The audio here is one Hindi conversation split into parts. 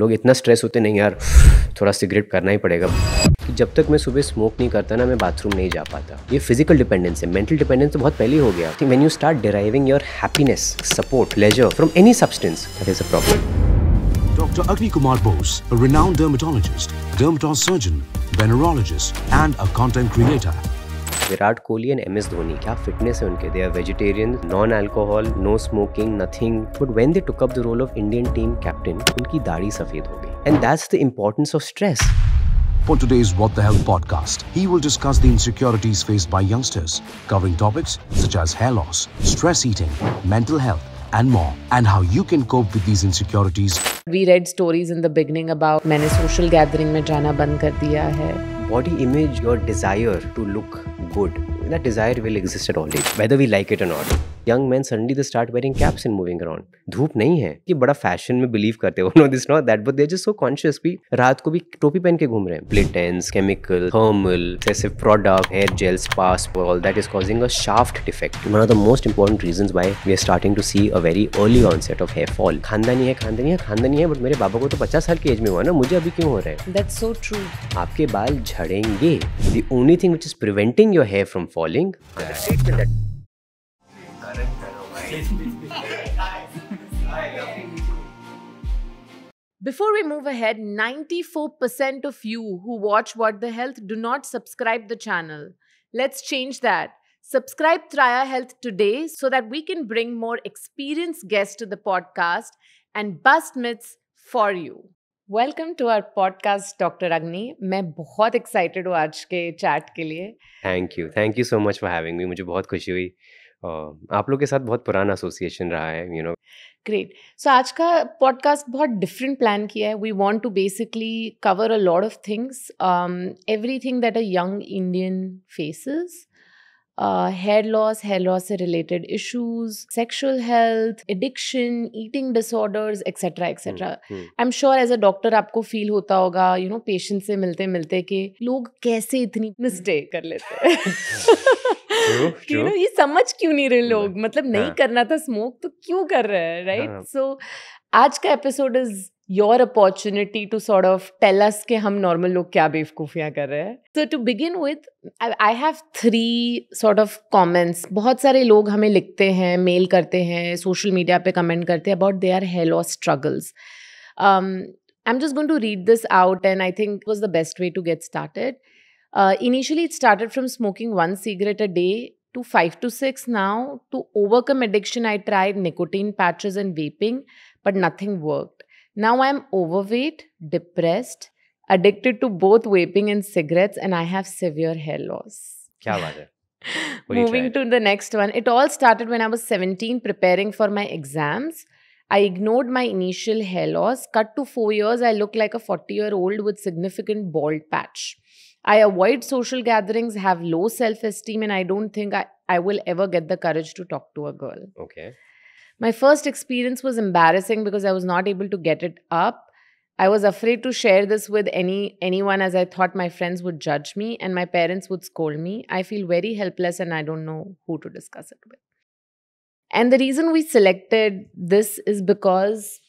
लोग इतना स्ट्रेस होते नहीं यार थोड़ा सिगरेट करना ही पड़ेगा जब तक मैं सुबह स्मोक नहीं करता ना मैं बाथरूम नहीं जा पाता ये फिजिकल डिपेंडेंस है मेंटल डिपेंडेंस तो बहुत पहले हो गया when you start deriving your happiness support leisure from any substance that is a problem Dr. Agni Kumar Bose, a renowned dermatologist, dermatologist surgeon, venerologist, and a content creator, Virat Kohli and M S Dhoni क्या फिटनेस है उनके they are vegetarian non alcohol no smoking nothing but when they took up the role of Indian team captain उनकी दाढ़ी सफेद हो गई and that's the importance of stress For today's What the Hell podcast, he will discuss the insecurities faced by youngsters, covering topics such as hair loss, stress eating, mental health, and more, and how you can cope with these insecurities. We read stories in the beginning about मैंने social gathering में जाना बंद कर दिया है body image, your desire to look good that desire will exist at all age, whether we like it or not. Young men suddenly they start wearing caps and moving around. धूप नहीं है कि बड़ा फैशन में बिलीव करते हो no this not that but they just so conscious भी रात को भी टोपी पहन के घूम रहे हैं ब्लिटेंस chemical thermal product hair gel spas all that is causing a shaft defect one of the most important reason why we are starting to see a very early onset of hair fall खानदानी है खानदानी है खानदानी है बट मेरे बाबा को तो पचास साल की एज में हुआ ना मुझे अभी क्यों हो रहा है दैट्स सो ट्रू आपके बाल झड़ेंगे the only thing which is preventing your hair from falling. Before we move ahead, 94% of you who watch What the Health do not subscribe the channel. Let's change that. Subscribe Triya Health today so that we can bring more experienced guests to the podcast and bust myths for you. Welcome to our podcast doctor Agni मैं बहुत एक्साइटेड हूँ आज के चैट के लिए thank you thank you so much for having me मुझे बहुत खुशी हुई uh, आप लोग के साथ बहुत पुराना एसोसिएशन रहा है यू नो ग्रेट सो आज का पॉडकास्ट बहुत डिफरेंट प्लान किया है we want to basically cover a lot of things everything that a young Indian faces hair loss hair loss से related issues sexual health addiction eating disorders etcetera etcetera I am sure as a doctor आपको फील होता होगा यू नो पेशेंट से मिलते मिलते कि लोग कैसे इतनी मिस्टेक कर लेते हैं क्यों नो ये समझ क्यों नहीं रहे hmm, लोग मतलब हाँ। नहीं करना था स्मोक तो क्यों कर रहे हैं राइट हाँ, सो हाँ। आज का episode is your opportunity to sort of tell us कि हम normal लोग क्या बेवकूफियां कर रहे हैं So to begin with, I have three sort of comments. बहुत सारे लोग हमें लिखते हैं मेल करते हैं सोशल मीडिया पे कमेंट करते हैं about their hell i I'm just going to read this out, and I think it was the best way to get started. Uh, initially, it started from smoking one cigarette a day to five to six now. To overcome addiction, I tried nicotine patches and vaping, but nothing worked. Now I'm overweight, depressed, addicted to both vaping and cigarettes, and I have severe hair loss. Kya Moving to the next one. It all started when I was 17 preparing for my exams. I ignored my initial hair loss. Cut to four years, I look like a 40 year old with significant bald patch. I avoid social gatherings, have low self esteem, and I don't think I, I will ever get the courage to talk to a girl. Okay. My first experience was embarrassing because I was not able to get it up. I was afraid to share this with any anyone as I thought my friends would judge me and my parents would scold me. I feel very helpless and I don't know who to discuss it with. And the reason we selected this is because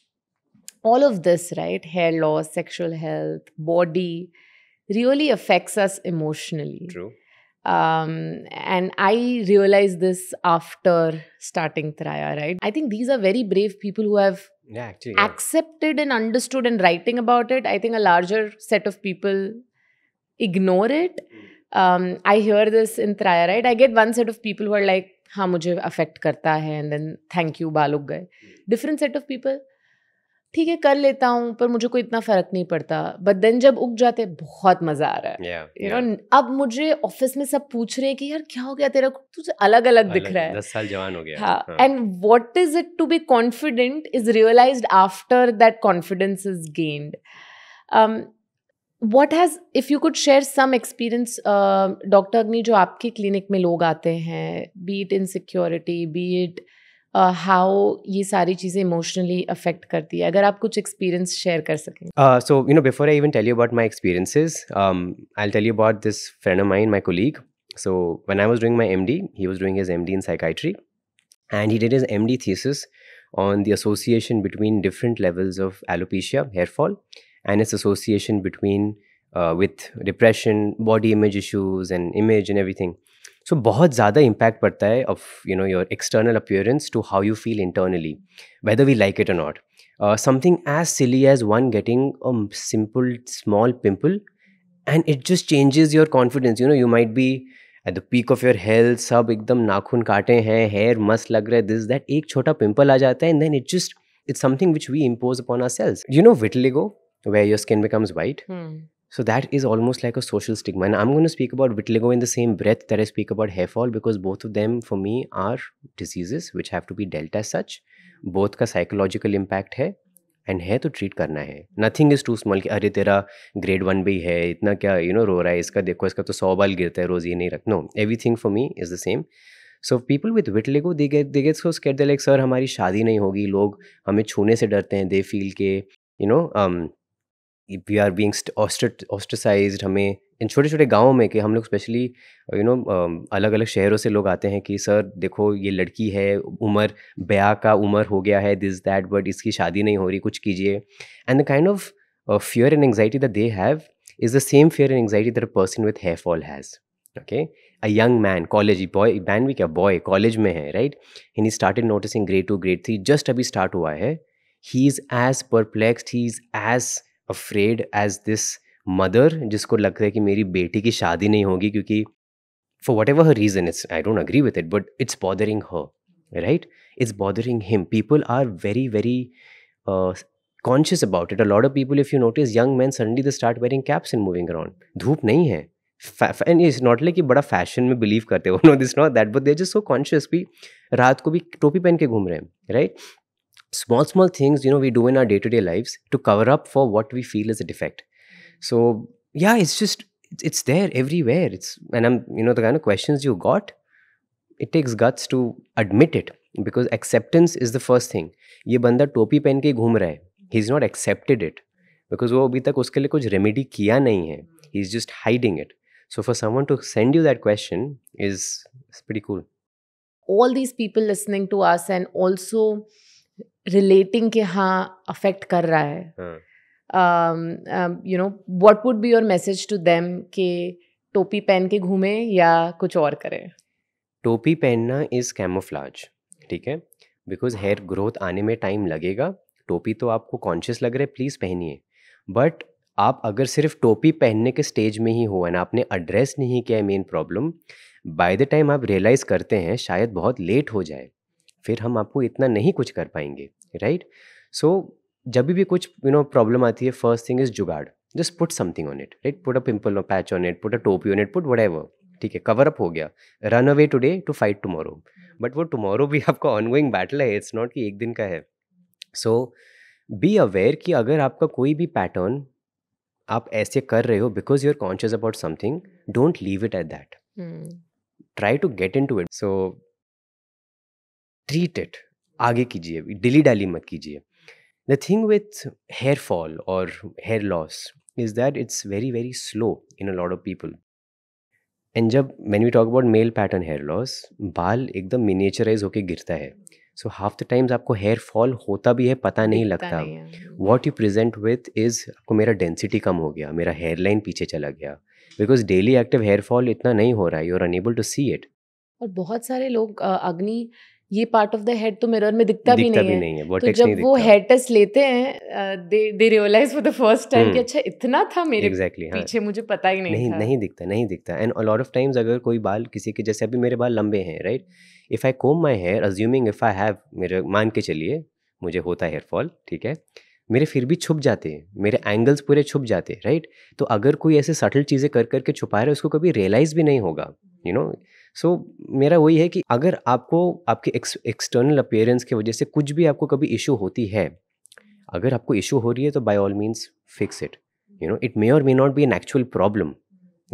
all of this, right? Hair loss, sexual health, body really affects us emotionally. True. Um, and I realized this after starting Thraya, right? I think these are very brave people who have yeah, actually, yeah. accepted and understood and writing about it. I think a larger set of people ignore it. Um, I hear this in Thraya, right? I get one set of people who are like, "Ha, मुझे affect करता है and then thank you, बालुक गए hmm. Different set of people. ठीक है कर लेता हूँ पर मुझे कोई इतना फ़र्क नहीं पड़ता बट देन जब उग जाते बहुत मज़ा आ रहा है yeah, yeah. अब मुझे ऑफिस में सब पूछ रहे हैं कि यार क्या हो गया तेरा तुझे अलग अलग दिख रहा है दस साल जवान हो गया and what is it to be confident is realise after that confidence is gained what has if you could share some experience doctor Agni जो आपके क्लिनिक में लोग आते हैं be security insecurity it how ये सारी चीज़ें इमोशनली अफेक्ट करती है अगर आप कुछ एक्सपीरियंस शेयर कर सकें so you know before I even tell you about my experiences I tell you about this friend of mine my colleague so when I was doing my M D he was doing his M D in psychiatry and he did his MD thesis on the association between different levels of alopecia, hair fall, and its association between uh, with depression, body image issues, and image and everything. So बहुत ज़्यादा इम्पैक्ट पड़ता है of you know your external appearance to how you feel internally whether we like it or not something as silly as one getting a simple small pimple and it just changes your confidence you know you might be at the peak of your health सब एकदम नाखून काटे हैं हेयर मस्त लग रहा है दिस दैट एक छोटा पिम्पल आ जाता है and then it just it's something which we impose upon ourselves you know vitiligo way your skin becomes white So that is almost like a social stigma. And I'm going to speak about vitiligo in the same breath that I speak about hair fall because both of them for me are diseases which have to be dealt as such. Both ka psychological impact hai and है तो ट्रीट करना है नथिंग इज़ टू स्मॉल कि अरे तेरा ग्रेड वन भी है इतना क्या यू you नो know, रो रहा है इसका देखो इसका तो सौ बाल गिरता है रोज़ ये नहीं रख no everything for me is the same so people with vitiligo they get they gets cat they like sir हमारी शादी नहीं होगी लोग हमें छूने से डरते हैं दे फील के you you know know, um, we are being ostracised हमें इन छोटे छोटे गाँवों में कि हम लोग स्पेशली यू नो अलग अलग शहरों से लोग आते हैं कि सर देखो ये लड़की है उम्र ब्याह का उम्र हो गया है दिस दैट बट इसकी शादी नहीं हो रही कुछ कीजिए and the kind of fear and anxiety the they have is the same fear and anxiety the person with hair fall has okay a young man college boy man भी क्या बॉय कॉलेज में है right and he started noticing grade two grade three just अभी स्टार्ट हुआ है he is as perplexed he is as afraid as this mother जिसको लग रहा है कि मेरी बेटी की शादी नहीं होगी क्योंकि for whatever her reason it's I don't agree with it but it's bothering her right it's bothering him people are very very conscious about it a lot of people if you notice young man suddenly the start wearing caps in moving around धूप नहीं है एंड इट्स नॉट लाइक बड़ा फैशन में बिलीव करते हो no this not that but they just so conscious भी रात को भी टोपी पहन के घूम रहे हैं right right? small, small things, you know, we do in our day to day lives to cover up for what we feel is a defect. Mm-hmm. So, yeah, it's just, it's there everywhere. It's, and I'm, you know, the kind of questions you got, it takes guts to admit it because acceptance is the first thing. ये बंदा टोपी पहन के घूम रहा है he is not accepted it because वो अभी तक उसके लिए कुछ रेमेडी किया नहीं है he is just hiding it so for someone to send you that question pretty cool all these people listening to us and also relating के हाँ अफेक्ट कर रहा है you know what would be your message to them कि टोपी पहन के घूमें या कुछ और करें टोपी पहनना इज कैमोफ्लाज ठीक है बिकॉज हेयर ग्रोथ आने में टाइम लगेगा टोपी तो आपको कॉन्शियस लग रहा है प्लीज़ पहनिए बट आप अगर सिर्फ टोपी पहनने के स्टेज में ही हो एंड आपने एड्रेस नहीं किया है main problem by the time आप रियलाइज़ करते हैं शायद बहुत लेट हो जाए फिर हम आपको इतना नहीं कुछ कर पाएंगे राइट सो जब भी कुछ यू नो प्रॉब्लम आती है first thing is jugaad just put something on it right put a pimple patch on it put a topi on it put whatever ठीक है कवर अप हो गया run away today to fight tomorrow but वो टुमारो भी आपका ऑनगोइंग बैटल है इट्स नॉट कि एक दिन का है सो बी अवेयर कि अगर आपका कोई भी पैटर्न आप ऐसे कर रहे हो because you are conscious about something don't leave it at that try to get into it so treat it आगे कीजिए डिली डाली मत कीजिए the thing with hair fall और hair loss is that it's very very slow in a lot of people and जब man we talk about male pattern hair loss बाल एकदम मिनिएचराइज होकर गिरता है सो हाफ द टाइम्स आपको हेयर फॉल होता भी है पता नहीं लगता what you present with is आपको मेरा डेंसिटी कम हो गया मेरा हेयर लाइन पीछे चला गया because daily active hair fall इतना नहीं हो रहा है you are unable to see it और बहुत सारे लोग अग्नि ये पार्ट ऑफ द हेड तो मिरर में दिखता, दिखता भी नहीं भी है, नहीं है तो जब नहीं वो टेस्ट लेते हैं they they realise for the first time कि हम्म। अच्छा इतना था मेरे exactly, हाँ। पीछे हाँ. मुझे पता ही नहीं नहीं था. नहीं दिखता नहीं दिखता एंड लॉट ऑफ टाइम्स अगर कोई बाल किसी के जैसे अभी मेरे बाल लंबे हैं right if I comb my hair assuming if I have मेरे मान के चलिए मुझे होता हेयर फॉल ठीक है मेरे फिर भी छुप जाते हैं मेरे एंगल्स पूरे छुप जाते हैं राइट तो अगर कोई ऐसे सटल चीज़ें कर करके छुपा रहे उसको कभी रियलाइज़ भी नहीं होगा यू नो सो so, मेरा वही है कि अगर आपको आपके एक्सटर्नल अपेयरेंस की वजह से कुछ भी आपको कभी इशू होती है अगर आपको इशू हो रही है तो by all means fix it you know it may और may not be an actual problem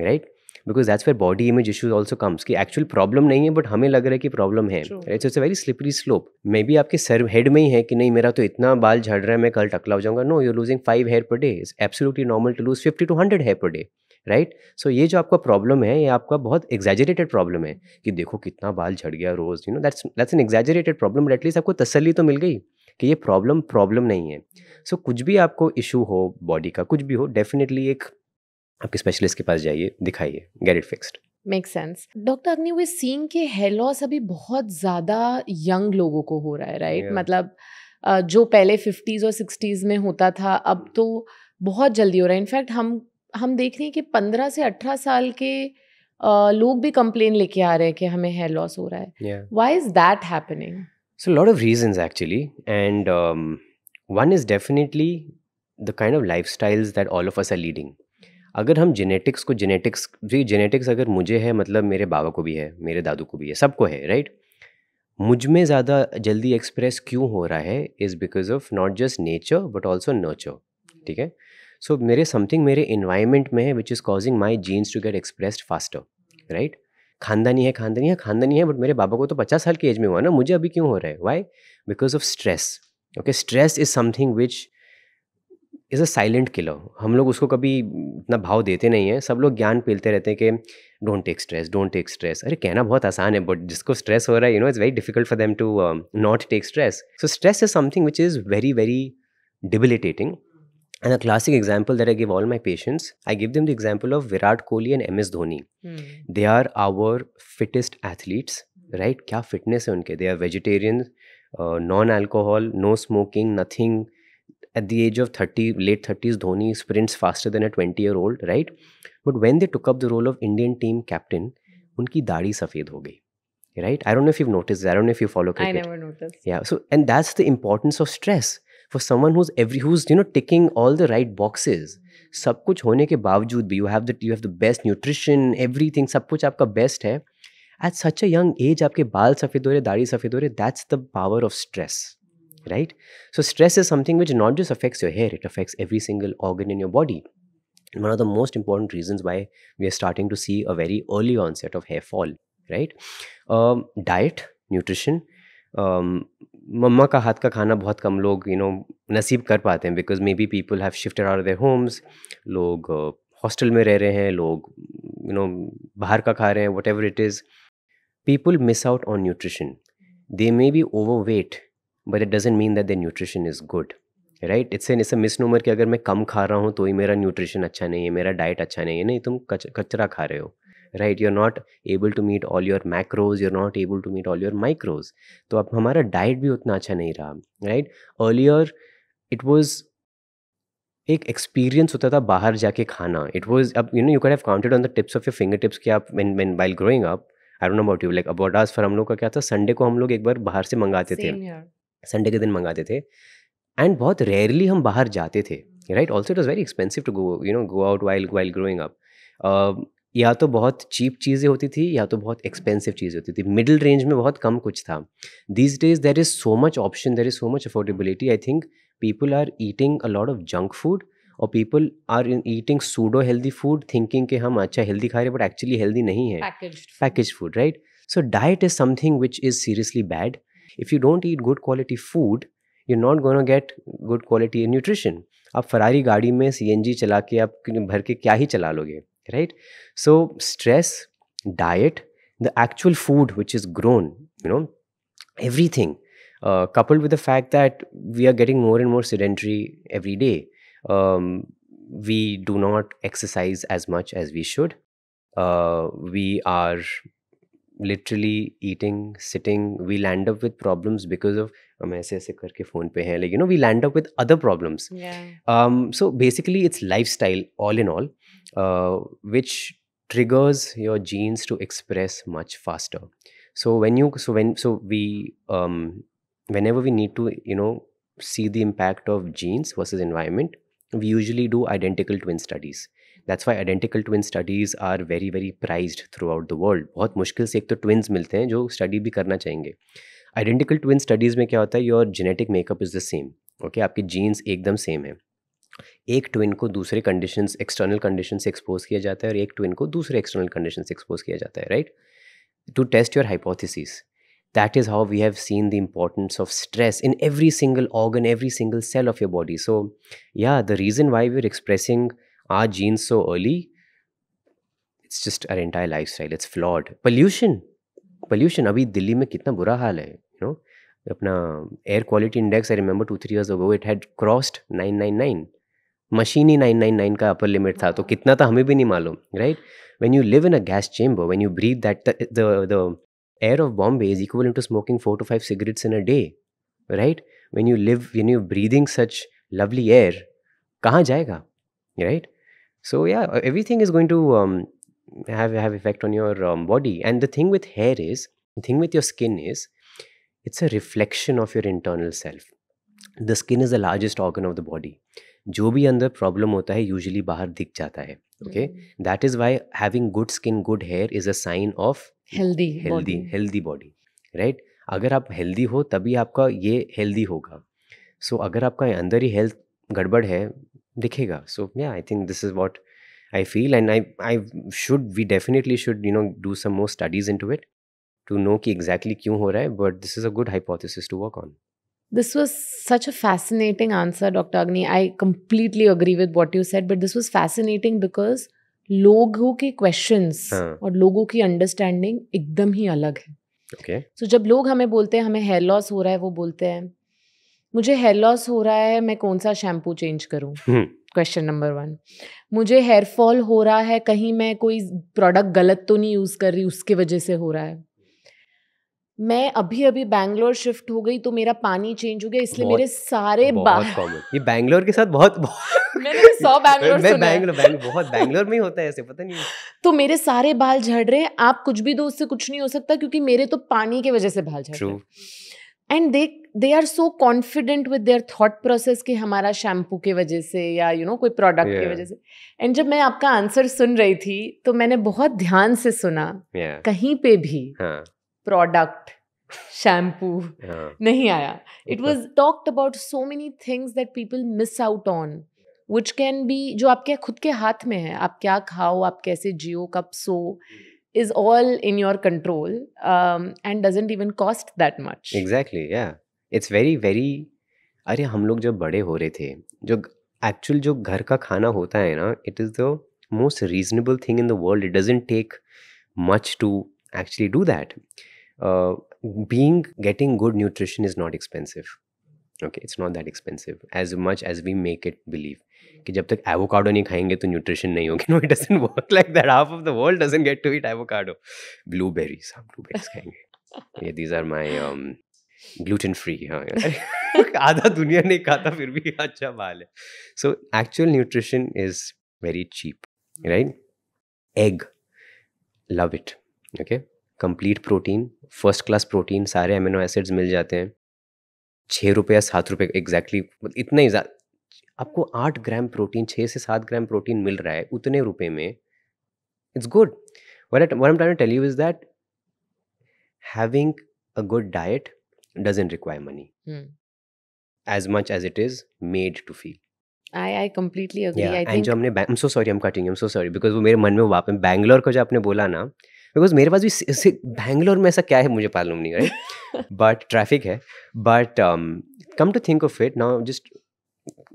right because that's where body image issues also comes कि एक्चुअल प्रॉब्लम नहीं है बट हमें लग रहा है कि प्रॉब्लम है it's it's a very slippery slope maybe बी आपके सर हेड में ही है कि नहीं मेरा तो इतना बाल झड़ रहा है मैं कल टकला हो जाऊंगा no you losing five hair per day is absolutely normal to lose fifty to hundred hair per day right right? So so, ये जो आपका प्रॉब्लम है ये आपका बहुत एग्जैजरेटेड प्रॉब्लम है कि देखो कितना बाल झड़ गया रोज़ you know that's that's an exaggerated problem but at least आपको तसली तो मिल गई कि ये प्रॉब्लम प्रॉब्लम नहीं है सो so, कुछ भी आपको इशू हो बॉडी का कुछ भी हो डेफिनेटली एक आपके स्पेशलिस्ट के पास जाइए दिखाइए get it fixed make sense doctor Agni we सींग के हेयर लॉस अभी बहुत ज़्यादा यंग लोगों को हो रहा है राइट right? yeah. मतलब जो पहले फिफ्टीज़ और सिक्सटीज़ में होता था अब तो बहुत जल्दी हो रहा है इनफैक्ट हम हम देख रहे हैं कि पंद्रह से अठारह साल के लोग भी कंप्लेन लेके आ रहे हैं कि हमें हेयर लॉस हो रहा है why is that happening so lot of reason actually and one is definitely the kind of lifestyles that all of us are leading अगर हम जेनेटिक्स को जेनेटिक्स जी जेनेटिक्स अगर मुझे है मतलब मेरे बाबा को भी है मेरे दादू को भी है सबको है राइट मुझ में ज़्यादा जल्दी एक्सप्रेस क्यों हो रहा है is because of not just nature but also nurture ठीक है सो मेरे समथिंग मेरे इन्वायरमेंट में है which is causing my genes to get expressed faster right खानदानी है खानदानी है खानदानी है बट मेरे बाबा को तो पचास साल की एज में हुआ ना मुझे अभी क्यों हो रहा है why because of stress okay stress is something which is a silent killer हम लोग उसको कभी इतना भाव देते नहीं हैं सब लोग ज्ञान पीलते रहते हैं कि don't take stress don't take stress अरे कहना बहुत आसान है बट जिसको स्ट्रेस हो रहा है you know it's very difficult for them to not take stress so stress is something which is very very debilitating And a classic example that I give all my patients, I give them the example of Virat Kohli and MS Dhoni. Mm. They are our fittest athletes, right? Kya fitness hai unke? They are vegetarian, uh, non-alcohol, no smoking, nothing. At the age of 30, late 30s, Dhoni sprints faster than a 20-year-old, right? But when they took up the role of Indian team captain, unki daढ़ी सफेद हो गई right? I don't know if you've noticed. I don't know if you follow cricket. I never noticed. Yeah. So, and that's the importance of stress for someone who's every who's you know ticking all the right boxes sab kuch hone ke bavajood bhi you have the you have the best nutrition everything sab kuch best hai at such a young age aapke baal safed ho rahe daadi safed ho that's the power of stress right so stress is something which not just affects your hair it affects every single organ in your body one of the most important reasons why we are starting to see a very early onset of hair fall right um, diet nutrition um, मम्मा का हाथ का खाना बहुत कम लोग यू नो नसीब कर पाते हैं because may be people have shifted out their homes लोग हॉस्टल uh, में रह रहे हैं लोग यू नो बाहर का खा रहे हैं whatever it is miss out on nutrition they may be overweight but it doesn't mean that the nutrition is good right it's an इस मिस नोमर कि अगर मैं कम खा रहा हूँ तो ही मेरा न्यूट्रिशन अच्छा नहीं है मेरा डाइट अच्छा नहीं है नहीं तुम कच, कचरा खा रहे हो right you are not able to meet all your macros you are not able to meet all your micros तो अब हमारा डाइट भी उतना अच्छा नहीं रहा राइट अर्लियर इट वॉज एक एक्सपीरियंस होता था बाहर जाके खाना इट वॉज अब you know you can have counted on the tips of your finger tips के आप मेन मेन while growing up I don't know about you like about us for हम लोग का क्या था संडे को हम लोग एक बार बाहर से मंगाते थे संडे के दिन मंगाते थे एंड बहुत रेयरली हम बाहर जाते थे right also it was very expensive to go you know go out while while growing up या तो बहुत चीप चीज़ें होती थी या तो बहुत एक्सपेंसिव चीज़ें होती थी मिडिल रेंज में बहुत कम कुछ था these days there is so much option there is so much affordability I think people are eating a lot of junk food और people are eating pseudo healthy food thinking के हम अच्छा हेल्दी खा रहे हैं बट एक्चुअली हेल्दी नहीं है package food right so diet is something which is seriously bad if you don't eat good quality food you not gonna get good quality nutrition आप फरारी गाड़ी में सी चला के आप भर के क्या ही चला लोगे right? So, stress, diet, the actual food which is grown, you know, everything, uh, coupled with the fact that we are getting more and more sedentary every day. Um, we do not exercise as much as we should. Uh, we are literally eating, sitting. we land up with problems because of हम ऐसे ऐसे करके फोन पे हैं like you know we land up with other problems so basically it's lifestyle uh, which triggers your genes to express much faster. So when you so when so we um, whenever we need to you know see the impact of genes versus environment, we usually do identical twin studies. that's why identical twin studies are very very prized throughout the world बहुत मुश्किल से एक तो twins मिलते हैं जो study भी करना चाहेंगे identical twin studies में क्या होता है your genetic makeup is the same okay आपके genes एकदम same है एक ट्विन को दूसरे कंडीशन एक्सटर्नल कंडीशन से एक्सपोज किया जाता है और एक ट्विन को दूसरे एक्सटर्नल कंडीशन से एक्सपोज किया जाता है right to test your hypothesis that is how we have seen the importance of stress in every single organ every single cell of your body so yeah the reason why we are expressing our genes so early it's just uh entire lifestyle it's flawed pollution pollution अभी दिल्ली में कितना बुरा हाल है यू नो अपना air quality index I remember two three years ago it had crossed nine nine nine machine ही नाइन नाइन नाइन का अपर लिमिट था तो कितना था हमें भी नहीं मालूम right when you live in a gas chamber when you breathe that the air of Bombay is equal to smoking four to five cigarettes in a day right when you live when you breathing such lovely air कहाँ जाएगा right so yeah everything is going to have have effect on your body and the thing with hair is the thing with your skin is it's a reflection of your internal self the skin is the largest organ of the body जो भी अंदर प्रॉब्लम होता है यूजली बाहर दिख जाता है okay that is why having good skin good hair is a sign of healthy healthy healthy body right अगर आप हेल्दी हो तभी आपका ये हेल्दी होगा सो so, अगर आपका अंदर ही हेल्थ गड़बड़ है दिखेगा so yeah I think this is what I feel and I I should we definitely should you know do some more studies into it to know कि एग्जैक्टली क्यों हो रहा है but this is a good hypothesis to work on This was such a fascinating answer, Dr. Agni. I completely agree with what you said, but this was fascinating because लोगों के क्वेश्चंस हाँ. और लोगों की अंडरस्टैंडिंग एकदम ही अलग है ओके okay. so, जब लोग हमें बोलते हैं हमें हेयर लॉस हो रहा है वो बोलते हैं मुझे हेयर लॉस हो रहा है मैं कौन सा शैम्पू चेंज करूं क्वेश्चन नंबर वन मुझे हेयर फॉल हो रहा है कहीं मैं कोई प्रोडक्ट गलत तो नहीं यूज़ कर रही उसके वजह से हो रहा है मैं अभी अभी बैंगलोर शिफ्ट हो गई तो मेरा पानी चेंज हो गया इसलिए मेरे सारे बहुत ये बैंगलोर के साथ बहुत, बहुत मैंने बैंगलोर तो में तो मेरे सारे बाल झड़ रहे हैं आप कुछ भी दो उससे कुछ नहीं हो सकता क्योंकि मेरे तो पानी की वजह से बाल झड़ रहे and they they are so confident with their thought process कि हमारा शैम्पू के वजह से या यू नो कोई प्रोडक्ट की वजह से एंड जब मैं आपका आंसर सुन रही थी तो मैंने बहुत ध्यान से सुना कहीं पे भी हाँ। प्रोडक्ट शैम्पू नहीं आया it was talked about so many things that people miss out on which can be जो आपके खुद के हाथ में है आप क्या खाओ आप कैसे जियो कब so is all in your control and doesn't even cost that much exactly yeah it's very very अरे हम लोग जब बड़े हो रहे थे जो एक्चुअल जो घर का खाना होता है ना it is the most reasonable thing in the world it doesn't take much to actually do that. Uh, being getting good nutrition is not expensive. Okay, it's not that expensive as much as we make it believe. कि जब तक एवोकाडो नहीं खाएंगे तो न्यूट्रिशन नहीं होगी no it doesn't work like that half of the world doesn't get to eat avocado blueberries हम ब्लूबेरीज खाएंगे ये these are my gluten free हाँ आधा दुनिया नहीं खाता फिर भी अच्छा बाल है so actual nutrition is very cheap right egg love it okay complete protein first class protein सारे अमीनो एसिड्स मिल जाते हैं छः रुपये या सात रुपये एग्जैक्टली मतलब इतना ही आपको आठ ग्राम प्रोटीन छः से सात ग्राम प्रोटीन मिल रहा है उतने रुपये में it's good what one time tell you is that having a good diet doesn't require money as much as it is made to feel I I completely and जो हमने I am so sorry I am cutting I am so sorry because वो मेरे मन में वापस बैंगलोर को जो आपने बोला ना बिकॉज मेरे पास भी बैंगलोर में ऐसा क्या है मुझे मालूम नहीं राइट बट ट्रैफिक है but come to think of it now just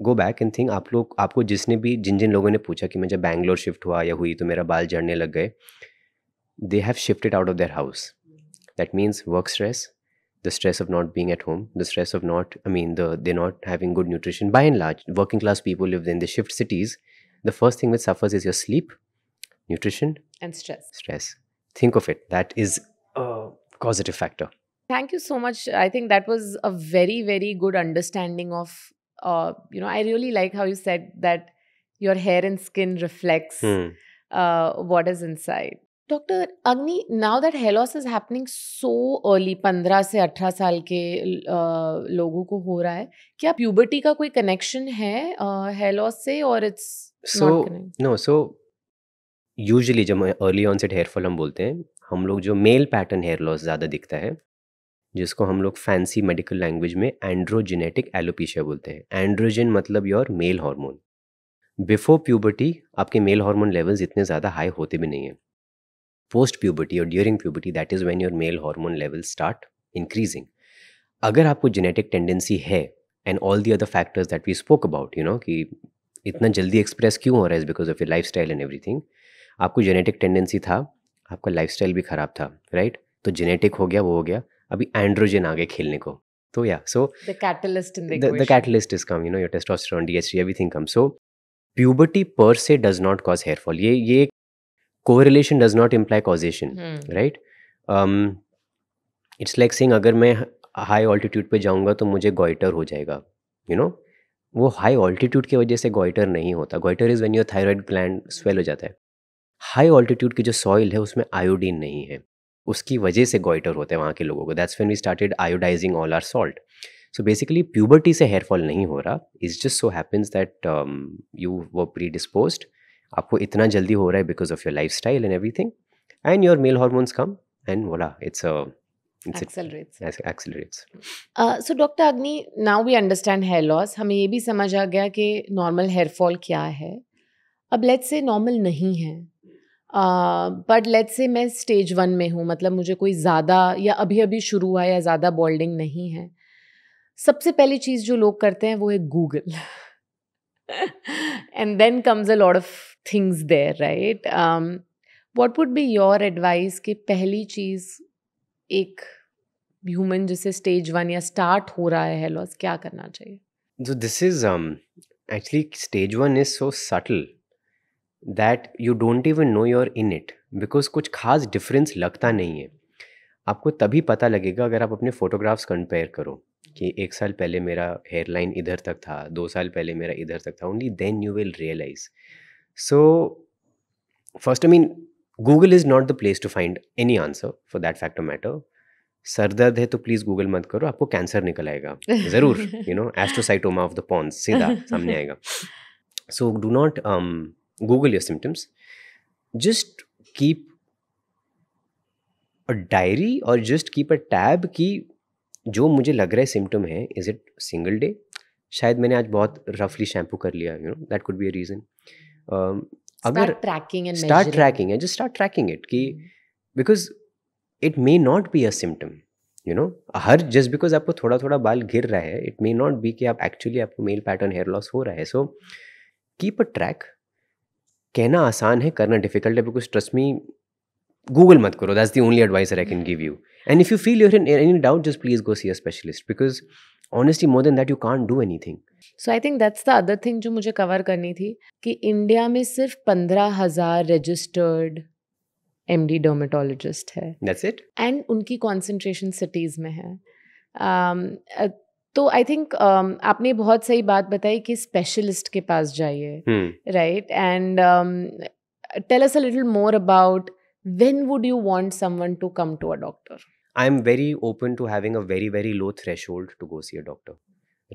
go back in think आप लोग आपको जिसने भी जिन जिन लोगों ने पूछा कि मैं जब बैंगलोर शिफ्ट हुआ या हुई तो मेरा बाल झड़ने लग गए they have shifted out of their house that means work stress the stress of not being at home the stress of not I mean the they not having good nutrition by and large working class people live in the shift cities the first thing which suffers is your sleep nutrition and stress stress think of it. That is a causative factor. Thank you so much. I think that was a very, very good understanding of, uh, you know, I really like how you said that your hair and skin reflects hmm. uh, what is inside. Dr. Agni, now that hair loss is happening so early, 15 से 18 साल के uh, लोगों को हो रहा है, क्या puberty ka कोई connection है uh, hair loss or it's so, not connected? No, so usually जब अर्ली ऑनसेट हेयर फॉल हम बोलते हैं हम लोग जो मेल पैटर्न हेयर लॉस ज़्यादा दिखता है जिसको हम लोग फैंसी मेडिकल लैंग्वेज में एंड्रोजेनेटिक एलोपीशिया बोलते हैं एंड्रोजन मतलब your male hormone before puberty आपके मेल हार्मोन लेवल्स इतने ज़्यादा हाई होते भी नहीं हैं पोस्ट प्यूबर्टी और during puberty that is when your male hormone level start increasing अगर आपको जेनेटिक टेंडेंसी है and all the other factors that we spoke about you know कि इतना जल्दी एक्सप्रेस क्यों हो रहा है because of your lifestyle and everything आपको जेनेटिक टेंडेंसी था आपका लाइफ भी ख़राब था राइट तो जेनेटिक हो गया वो हो गया अभी एंड्रोजन आ गए खेलने को तो yeah so the catalyst in the catalyst is come you know your testosterone DHT everything come so puberty per se does not cause hair fall ये ये correlation does not imply causation right it's like सिंग अगर मैं हाई ऑल्टीट्यूड पे जाऊंगा तो मुझे गोइटर हो जाएगा यू you नो know? वो हाई ऑल्टीट्यूड की वजह से गोइटर नहीं होता goitre is when your thyroid gland swell हो जाता है हाई ऑल्टीट्यूड की जो सॉइल है उसमें आयोडीन नहीं है उसकी वजह से गोइटर होते हैं वहाँ के लोगों को that's when we started iodising all our salt so basically puberty से हेयर फॉल नहीं हो रहा is just so happens that you वो प्री डिस्पोज आपको इतना जल्दी हो रहा है because of your lifestyle and everything and your male hormones come and voila it's so doctor Agni now we understand hair loss हमें ये भी समझ आ गया कि नॉर्मल हेयरफॉल क्या है अब लेट्स से नॉर्मल नहीं है बट लेट से मैं स्टेज वन में हूँ मतलब मुझे कोई ज़्यादा या अभी अभी शुरू हुआ या ज़्यादा बॉल्डिंग नहीं है सबसे पहली चीज़ जो लोग करते हैं वो है Google and then comes a lot of things there right what would be your advice कि पहली चीज़ एक ह्यूमन जैसे स्टेज वन या स्टार्ट हो रहा है लॉस क्या करना चाहिए this is actually stage one is so subtle that you don't even know you're in it because कुछ खास डिफरेंस लगता नहीं है आपको तभी पता लगेगा अगर आप अपने फ़ोटोग्राफ्स कंपेयर करो कि एक साल पहले मेरा हेयर लाइन इधर तक था दो साल पहले मेरा इधर तक था only then you will realise so first I mean Google is not the place to find any answer for that fact matter सर दर्द है तो प्लीज़ गूगल मत करो आपको कैंसर निकल आएगा ज़रूर you know astrocytoma of the pons सीधा सामने आएगा so do not Google your symptoms. Just keep a diary or just keep a tab की जो मुझे लग रहा है सिम्टम है इज इट सिंगल डे शायद मैंने आज बहुत रफली शैम्पू कर लिया you know that could be a reason अगर ट्रैकिंग एंड स्टार्ट ट्रैकिंग है जस्ट स्टार्ट ट्रैकिंग इट कि because it may not be a symptom you know हर जस्ट बिकॉज आपको थोड़ा थोड़ा बाल गिर रहा है इट मे नॉट बी कि आप एक्चुअली आपको मेल पैटर्न हेयर लॉस हो रहा है सो कीप अ ट्रैक कहना आसान है करना डिफिकल्ट है बिकॉज ट्रस्ट मी गूगल मत करो that's the only advice I can give you and if you feel you're in any doubt just please go see a specialist because honestly more than that you can't do any thing so I think that's the other thing जो मुझे कवर करनी थी कि इंडिया में सिर्फ पंद्रह हजार रजिस्टर्ड एम डी डोमेटोलॉजिस्ट है एंड उनकी कॉन्सेंट्रेशन सिटीज में है um, uh, तो आई थिंक um, आपने बहुत सही बात बताई कि स्पेशलिस्ट के पास जाइए right and tell us a little more about when would you want someone to come to a doctor I am very open to having a very very low threshold to go see a doctor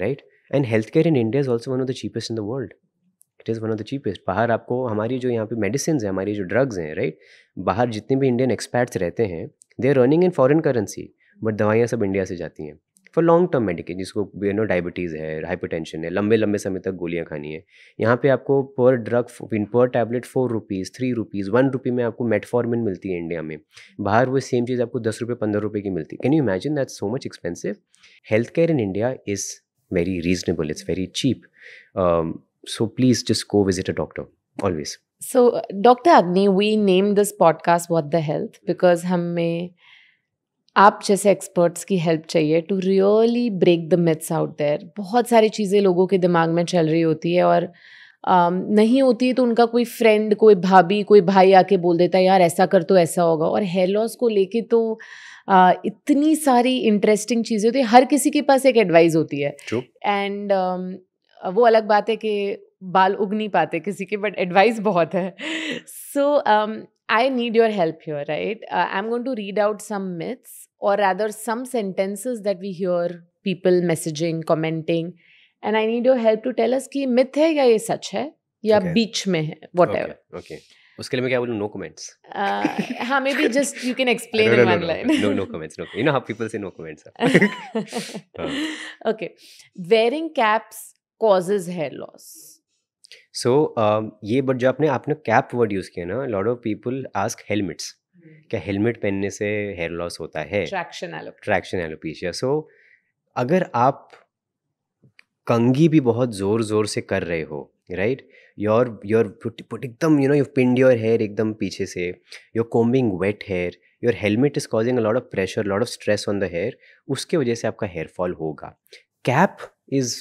right and health care in India is also one of the cheapest in the world it is one of the cheapest बाहर आपको हमारी जो यहाँ पे मेडिसिन है हमारी जो ड्रग्स हैं राइट बाहर जितने भी इंडियन एक्सपैट्स रहते हैं they are running in foreign currency but दवाइयाँ सब इंडिया से जाती हैं फॉर लॉन्ग टर्म मेडिकेशन जिसको यू नो डायबिटीज़ है हाइपर है लंबे लंबे समय तक गोलियाँ खानी है यहाँ पे आपको पर drug in per tablet four rupees three rupees one rupee में आपको मेटफॉर्मिन मिलती है इंडिया में बाहर वो सेम चीज़ आपको दस रुपये पंद्रह रुपये की मिलती है can you imagine that so much expensive health care in India is very reasonable it's very cheap so please just go visit a doctor always so doctor Agni we name this podcast what the health because हमें आप जैसे एक्सपर्ट्स की हेल्प चाहिए to really break the myths out there बहुत सारी चीज़ें लोगों के दिमाग में चल रही होती है और um, नहीं होती है तो उनका कोई फ्रेंड कोई भाभी कोई भाई आके बोल देता है यार ऐसा कर तो ऐसा होगा और हेयर लॉस को लेके तो uh, इतनी सारी इंटरेस्टिंग चीज़ें होती है हर किसी के पास एक एडवाइस होती है एंड um, वो अलग बात है कि बाल उग नहीं पाते किसी के बट एडवाइस बहुत है सो so, um, I need your help here, right? Uh, I'm going to read out some myths or rather some sentences that we hear people messaging, commenting. And I need your help to tell us कि myth है या ये सच है या okay. बीच में है वट एवर ओके उसके लिए मैं क्या बोलूँ नो कमेंट्स हाँ maybe just you can explain in one line no no comments no you know how people say no comments okay wearing caps causes hair loss so um, ये बट जो आपने आपने कैप वर्ड यूज़ किया ना lot of people ask helmets क्या हेलमेट पहनने से हेयर लॉस होता है ट्रैक्शन एलोपीशिया सो अगर आप कंगी भी बहुत ज़ोर ज़ोर से कर रहे हो राइट योर योर एकदम you know you pin your hair एकदम पीछे से your combing wet hair your helmet is causing a lot of pressure lot of stress on the hair उसके वजह से आपका हेयर फॉल होगा कैप इज़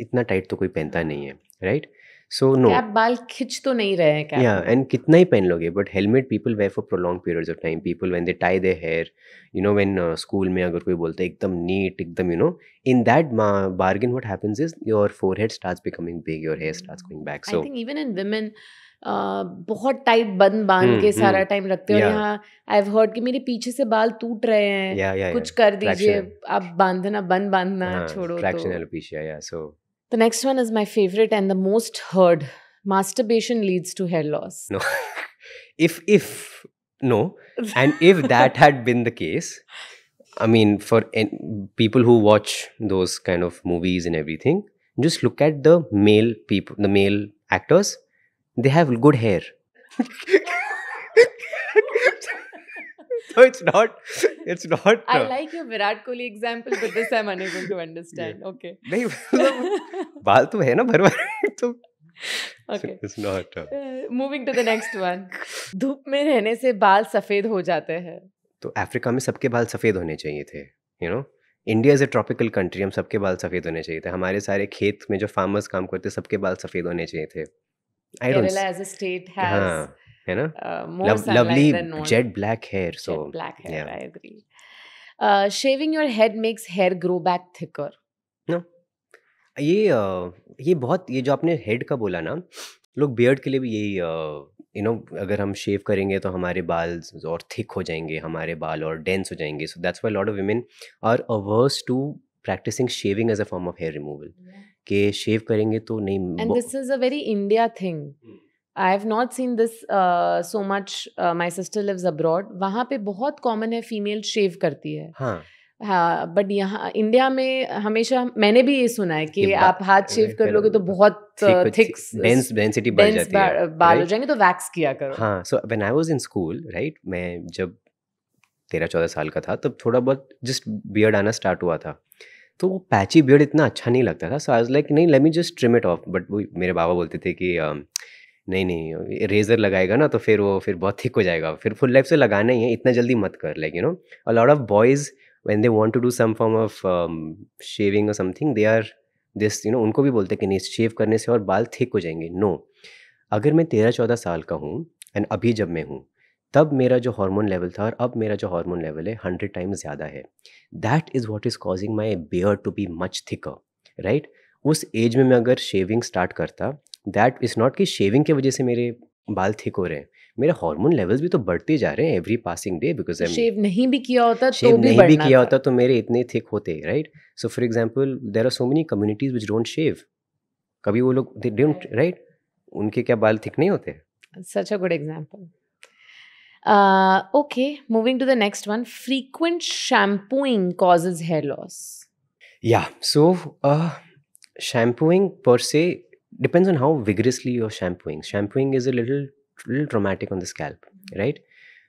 इतना टाइट तो कोई पहनता नहीं है राइट right? सो नो आप बाल खिंच तो नहीं रहे हैं क्या एंड कितना ही पहन लोगे but helmet people wear for prolong periods of time people when they tie their hair you know when school में अगर कोई बोलता है एकदम नीट एकदम you know in that bargain what happens is your forehead starts becoming big your hair starts going back so I think even in women Uh, बहुत टाइट बंद बांध के hmm. सारा टाइम रखते हैं और यहाँ आई हैव हर्ड कि मेरे पीछे से बाल टूट रहे हैं yeah, yeah, कुछ yeah. कर दीजिए आप बांधना बंद बांधना हाँ, छोड़ो तो yeah, so The next one is my favorite and the most heard. Masturbation leads to hair loss. No. if if no, and if that had been the case, I mean for en- people who watch those kind of movies and everything, just look at the male people, the male actors. They have good hair. so it's not it's not i uh, like your virat kohli example but this i'm unable to understand yeah. okay nahi baal to hai na bhar bhar to okay it's not uh, uh, moving to the next one dhoop mein rehne se baal safed ho jate hain तो अफ्रीका में सबके बाल सफेद होने चाहिए थे you know India is a tropical country हम सबके बाल सफ़ेद होने चाहिए थे हमारे सारे खेत में जो फार्मर्स काम करते सबके बाल सफ़ेद होने चाहिए थे आई डोंट स्टेट हैज़ है ना lovely more black hair so black hair I agree shaving your head makes hair grow back thicker no head makes ये ये बहुत ये जो आपने हेड का बोला ना लोग बियर्ड के लिए भी यही यू नो अगर हम शेव करेंगे तो हमारे बाल और थिक हो जाएंगे हमारे बाल और डेंस हो जाएंगे so that's why lot of women are averse to practicing shaving as a form of hair removal के शेव करेंगे तो नहीं this is a very India thing I have not seen this so much my sister lives abroad वहाँ पे बहुत कॉमन है फीमेल शेव करती है हाँ. बट हाँ, यहाँ इंडिया में हमेशा मैंने भी ये सुना है कि आप हाथ शेव कर लोगे तो बहुत थिक uh, डेंसिटी बढ़ जाती है uh, बाल हो जाएंगे तो वैक्स किया करो हाँ so when I was in school right मैं जब तेरह चौदह साल का था तब थोड़ा बहुत जस्ट बियर्ड आना स्टार्ट हुआ था तो वो पैची बियर्ड इतना अच्छा नहीं लगता था सो आई वाज लाइक नहीं let me just trim it off but वो मेरे बाबा बोलते थे कि um, नहीं नहीं रेज़र लगाएगा ना तो फिर वो फिर बहुत थिक हो जाएगा फिर फुल लाइफ से लगाना ही है इतना जल्दी मत कर like you know a lot of boys when they want to do some form of shaving और something they are this you know उनको भी बोलते हैं कि नहीं शेव करने से और बाल थिक हो जाएंगे नो अगर मैं तेरह चौदह साल का हूँ एंड अभी जब मैं हूँ तब मेरा जो हार्मोन लेवल था और अब मेरा जो हार्मोन लेवल है हंड्रेड टाइम्स ज़्यादा है that is what is causing my beard to be much thicker right उस एज में मैं अगर शेविंग स्टार्ट करता दैट इज़ नॉट कि शेविंग की वजह से मेरे बाल ठीक हो रहे हैं मेरे हार्मोन लेवल्स भी तो बढ़ते जा रहे हैं every passing day because shave नहीं भी किया होता शेव तो नहीं भी किया होता तो, तो मेरे इतने थिक होते right so for example there are so many communities which don't shave कभी वो लोग दे डोंट राइट उनके क्या बाल थिक नहीं होते such a good example okay moving to the next one frequent shampooing causes hair loss yeah so shampooing पर से depends on how vigorously you're shampooing. Shampooing is a little, little traumatic on the scalp, mm-hmm. right?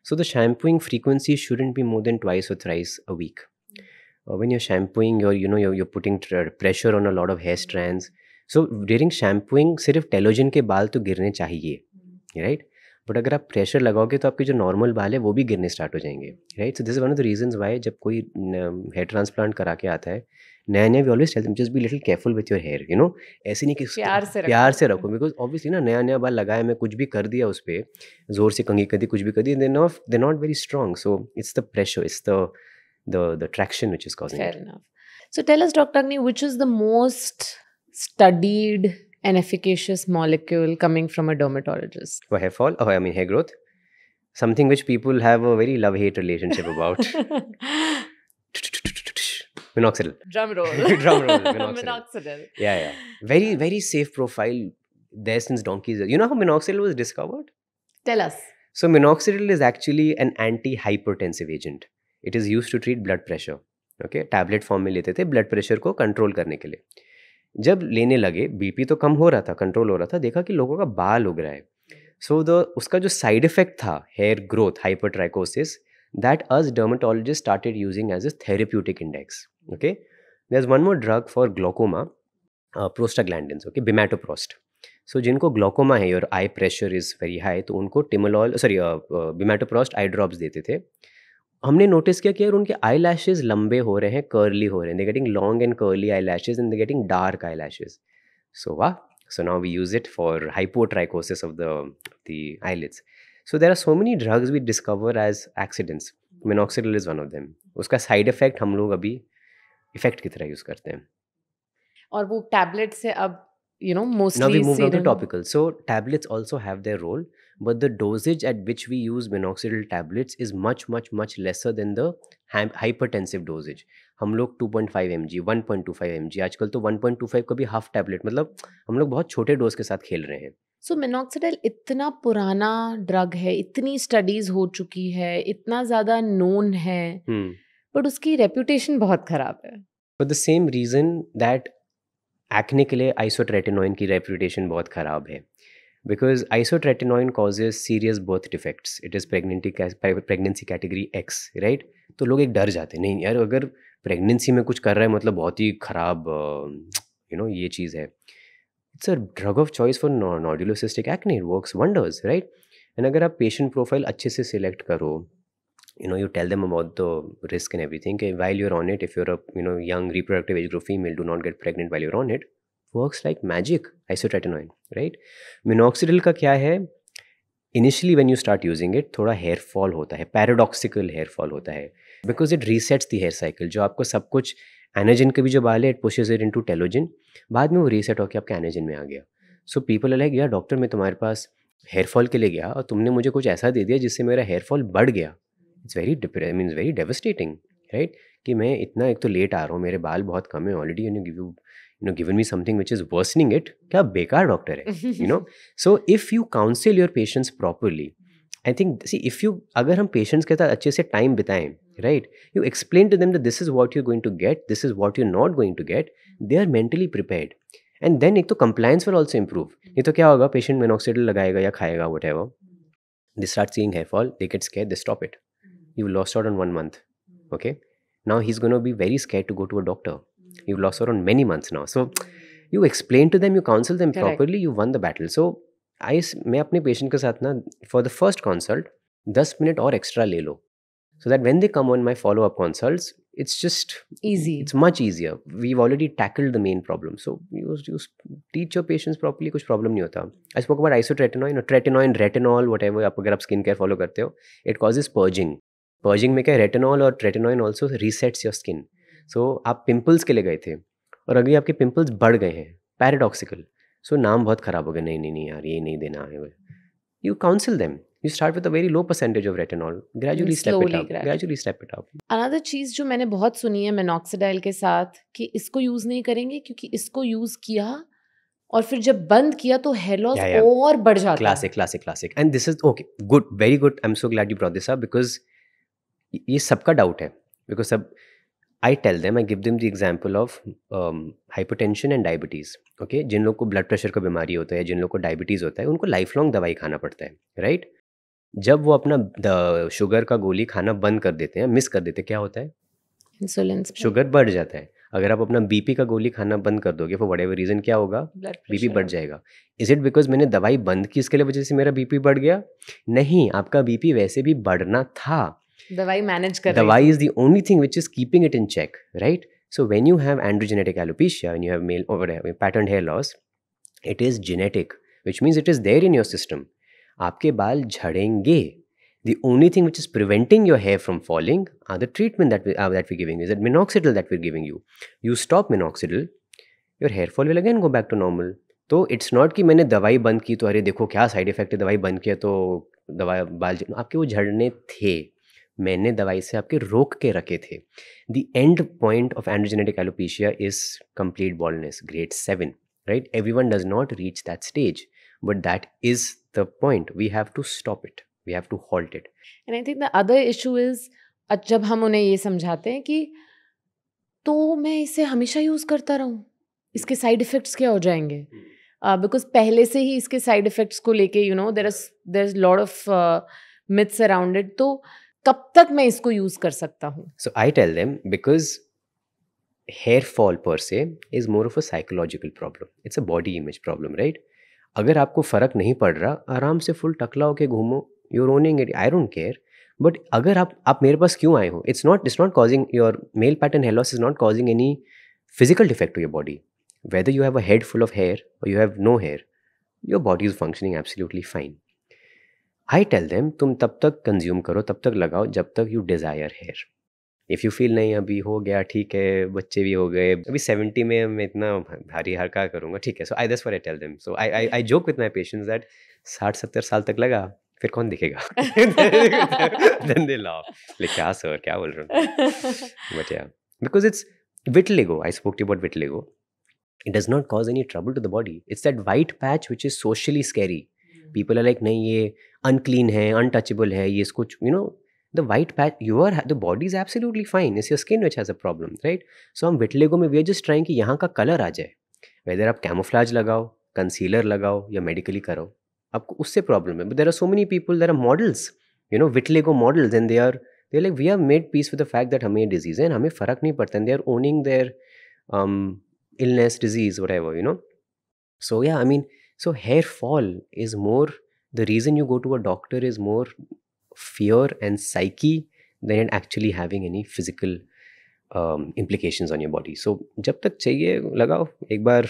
So the shampooing frequency shouldn't be more than twice or thrice a week. Uh, when you're shampooing, you're you know you're, you're putting uh, pressure on a lot of hair strands. So during shampooing, सिर्फ टेलोजन के बाल तो गिरने चाहिए, mm-hmm. right? बट अगर आप प्रेशर लगाओगे तो आपके जो नॉर्मल बाल है वो भी गिरने स्टार्ट हो जाएंगे right so this one of the reason why जब कोई हेयर ट्रांसप्लांट करा के आता है नया नया भी always tell just be little careful with your hair you know ऐसे नहीं कि प्यार से प्यार से रखो बिकॉज ऑब्वियसली ना नया नया बाल लगाया मैं कुछ भी कर दिया उस पर जोर से कंगी कर दी कुछ भी कर दी they not they not very strong so it's the pressure it's the the the traction which is causing it. So tell us, Dr. Agni, which is the most studied an efficacious molecule coming from a dermatologist? For hair fall, oh, I mean hair growth, something which people have a very love-hate relationship about. minoxidil. Drum roll. Drum roll. Minoxidil. minoxidil. Yeah, yeah. Very, very safe profile there since donkeys. You know how minoxidil was discovered? Tell us. So minoxidil is actually an anti-hypertensive agent. It is used to treat blood pressure. Okay, tablet form में लेते थे ब्लड प्रेशर को control. जब लेने लगे बीपी तो कम हो रहा था कंट्रोल हो रहा था देखा कि लोगों का बाल उग रहा है सो so द उसका जो साइड इफेक्ट था hair growth hypertrichosis that as dermatologist started using as a therapeutic index okay there is one more drug for glaucoma prostaglandin okay bimatoprost so जिनको ग्लोकोमा है और eye pressure is very high तो उनको टिमोलॉल सॉरी बिमेटोप्रोस्ट आई ड्रॉप्स देते थे हमने नोटिस किया कि यार उनके आई लैशेज लंबे हो रहे हैं कर्ली हो रहे हैं they getting long and curly eyelashes and they getting dark eyelashes so वाह so now we use it for hypotrichosis of the the eyelids so there are so many drugs we discover as accidents minoxidil is one of them उसका साइड इफेक्ट हम लोग अभी इफेक्ट की तरह यूज करते हैं और वो टैबलेट से अब you know mostly now we move to topical so tablets also have their role but the dosage at which we use minoxidil tablets is much much much lesser than the hypertensive dosage हम लोग 2.5 mg 1.25 mg आजकल तो 1.25 का भी हाफ टैबलेट मतलब हम लोग बहुत छोटे डोज के साथ खेल रहे हैं सो so, मिनोक्सिडल इतना पुराना ड्रग है इतनी स्टडीज हो चुकी है इतना ज़्यादा नोन है बट हम्म। उसकी रेपुटेशन बहुत ख़राब है for the same reason that acne के लिए आइसोट्रेटिनोइन की रेपुटेशन बहुत ख़राब है because isotretinoin causes serious birth defects it is pregnancy pregnancy category X right तो लोग एक डर जाते हैं नहीं यार अगर प्रेगनेंसी में कुछ कर रहा है मतलब बहुत ही खराब यू नो ये चीज़ है it's a drug of choice for no nodulocystic acne it works wonders right and अगर आप पेशेंट प्रोफाइल अच्छे से सिलेक्ट करो you know you tell them about the risk and thing while you're on it if you're you know young reproductive age group female do not get pregnant while you're on it works like magic isotretinoin right minoxidil का क्या है initially when you start using it थोड़ा हेयर फॉल होता है पैराडॉक्सिकल हेयर फॉल होता है because it resets the hair cycle जो आपको सब कुछ एनाजिन के भी जो बाल है it pushes it to telogen बाद में वो रीसेट होकर आपके एनर्जिन में आ गया सो पीपल लाइक यार डॉक्टर मैं तुम्हारे पास हेयर फॉल के लिए गया और तुमने मुझे कुछ ऐसा दे दिया जिससे मेरा हेयर फॉल बढ़ गया it's very I mean very devastating right कि मैं इतना एक तो लेट आ रहा हूँ मेरे बाल बहुत कम है already you give you you know given me something which is worsening it kya bekar doctor hai you know so if you counsel your patients properly I think see if you अगर हम पेशेंट्स के साथ अच्छे से टाइम बिताएं right you explain to them this is what you going to get this is what you not going to get they are mentally prepared and then एक तो कंप्लायंस विल ऑल्सो इम्प्रूव नहीं तो क्या होगा पेशेंट मेनोक्सिडल लगाएगा या खाएगा whatever they start seeing hair fall they get scare they stop it you lost out on one month okay now he is gonna be very scare to go to a doctor You've lost her on many months now. So you explain to them, you counsel them Correct. properly, you won the battle. So I, मैं अपने पेशेंट के साथ ना फॉर द फर्स्ट कंसल्ट दस मिनट और एक्स्ट्रा ले लो so that when they come on my follow up consult it's just easy it's much easier we already tackled the main problem so teach your patients properly कुछ प्रॉब्लम नहीं होता I spoke about isotretinoin tretinoin retinol whatever आप अगर आप स्किन केयर फॉलो करते हो इट कॉजेज पर्जिंग पर्जिंग में क्या रेटेनॉल और tretinoin also resets your skin so so, आप पिंपल्स के लिए गए थे और अभी आपके पिंपल्स बढ़ गए हैं पैराडॉक्सिकल सो so, नाम बहुत ख़राब हो गया नहीं नहीं नहीं यार ये नहीं देना है you counsel them you start with a very low percentage of retinol gradually step it up gradually step it up another चीज जो मैंने बहुत सुनी है मेनॉक्सिडाइल के साथ कि इसको यूज नहीं करेंगे क्योंकि इसको यूज किया और फिर जब बंद किया तो हेयर लॉस yeah, yeah. और बढ़ जाता classic classic classic and this is okay good very good I am so glad you brought this up because ये सबका डाउट है बिकॉज सब I tell them I give them the example of hypotension and diabetes okay जिन लोग को ब्लड प्रेशर का बीमारी होता है जिन लोग को डायबिटीज़ होता है उनको लाइफ लॉन्ग दवाई खाना पड़ता है राइट right? जब वो अपना शुगर का गोली खाना बंद कर देते हैं मिस कर देते हैं क्या होता है इंसुलिन शुगर बढ़ जाता है अगर आप अपना बीपी का गोली खाना बंद कर दोगे फॉर वट एवर रीज़न क्या होगा बीपी बढ़ जाएगा इज़ इट बिकॉज मैंने दवाई बंद की इसके लिए वजह से मेरा बीपी बढ़ गया नहीं आपका बीपी वैसे भी बढ़ना था दवाई मैनेज कर दवाई is the only thing which is keeping it in check right so when you have androgenetic alopecia when you have male over pattern hair loss it is genetic which means it is there in your system आपके बाल झड़ेंगे the only thing which is preventing your hair from falling are the treatment that we, uh, that we're giving is that minoxidil that we're giving you you stop minoxidil your hair fall will again go back to normal तो इट्स नॉट कि मैंने दवाई बंद की तो अरे देखो क्या साइड इफेक्ट है दवाई बंद किया तो दवा बाल आपके वो झड़ने थे मैंने दवाई से आपके रोक के रखे थे the end point of androgenetic alopecia is complete baldness grade seven right every one does not reach that stage but that is the point we have to stop it we have to halt it and I think the other issue is जब हम उन्हें ये समझाते हैं कि तो मैं इसे हमेशा यूज़ करता रहूँ इसके साइड इफ़ेक्ट्स क्या हो जाएंगे बिकॉज hmm. uh, पहले से ही इसके साइड इफ़ेक्ट्स को लेके you know there is there is lot of myths around it तो कब तक मैं इसको यूज कर सकता हूँ so I tell them because hair fall per se is more of a psychological problem it's a body image problem right अगर आपको फ़र्क नहीं पड़ रहा आराम से फुल टकला होके घूमो you're owning it I don't care but अगर आप आप मेरे पास क्यों आए हो it's not it's not causing your male pattern hair loss is not causing any physical defect to your body whether you have a head full of hair और you have no hair your body is functioning absolutely fine I tell them तुम तब तक कंज्यूम करो तब तक लगाओ जब तक you desire hair if you feel नहीं अभी हो गया ठीक है बच्चे भी हो गए अभी सेवेंटी में मैं इतना भारी हर का करूँगा ठीक है so I thus for I tell them so I I I joke with my patients that साठ सत्तर साल तक लगा फिर कौन दिखेगा दे लाओ ले क्या सर क्या बोल रहे हो but yeah because it's vitiligo I spoke to you vitiligo it does not cause any trouble to the body it's that white patch which is socially scary people are like नहीं ये अनक्लीन है अनटचेबल है ये इसको you know the white patch your the body is absolutely fine is your skin which has a problem right so हम विटलेगो में वी आर जस्ट ट्राइंग कि यहाँ का कलर आ जाए वेदर आप कैमोफ्लाज लगाओ कंसीलर लगाओ या मेडिकली करो आपको उससे प्रॉब्लम है but there are so many people there are models you know vitiligo models and they are they like we are made peace with the fact that हमें डिजीज़ है हमें फ़र्क नहीं पड़ता they are owning their illness disease whatever you know so yeah I mean so hair fall is more the reason you go to a doctor is more pure and psyche than and actually having any physical implication on your body so जब तक चाहिए लगाओ एक बार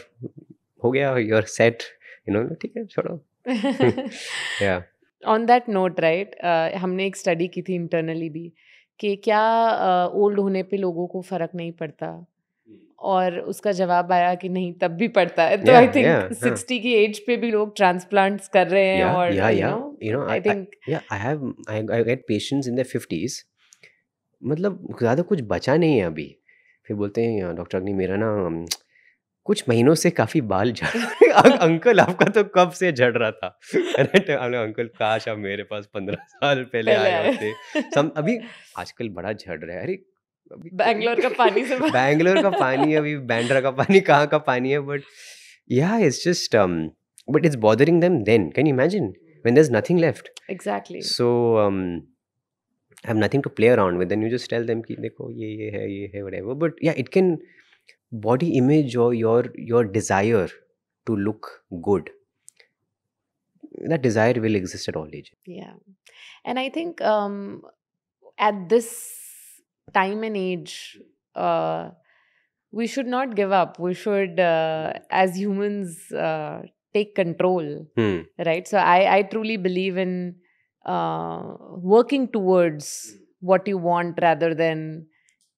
हो गया योर सेट यू नो ठीक है छोड़ो या ऑन दैट नोट राइट हमने एक स्टडी की थी इंटरनली भी कि क्या ओल्ड uh, होने पे लोगों को फ़र्क नहीं पड़ता और उसका जवाब आया कि नहीं तब भी पड़ता है तो आई थिंक सिक्सटी की एज पे भी लोग ट्रांसप्लांट्स कर रहे हैं yeah, और you know I think I have I get patients in the fifties मतलब ज़्यादा कुछ बचा नहीं है अभी फिर बोलते हैं डॉक्टर हाँ, अग्नि मेरा ना कुछ महीनों से काफ़ी बाल झड़ अंकल आपका तो कब से झड़ रहा था तो हमने अंकल काश आप मेरे पास पंद्रह साल पहले आए होते अभी आजकल बड़ा झड़ रहा है अरे Bangalore का पानी से बैंगलोर का पानी अभी बैंड्रा का पानी कहाँ का पानी है but yeah it's just but it's bothering them then can you imagine when there's nothing left exactly so um, I have nothing to play around with. Then you just tell them, "Dekho, ye ye hai, ye hai, whatever." But yeah, it can body image or your your desire to look good. That desire will exist at all ages. Yeah, and I think um, at this time and age, uh, we should not give up. We should, uh, as humans, uh, take control, hmm. right? So I, I truly believe in uh, working towards what you want rather than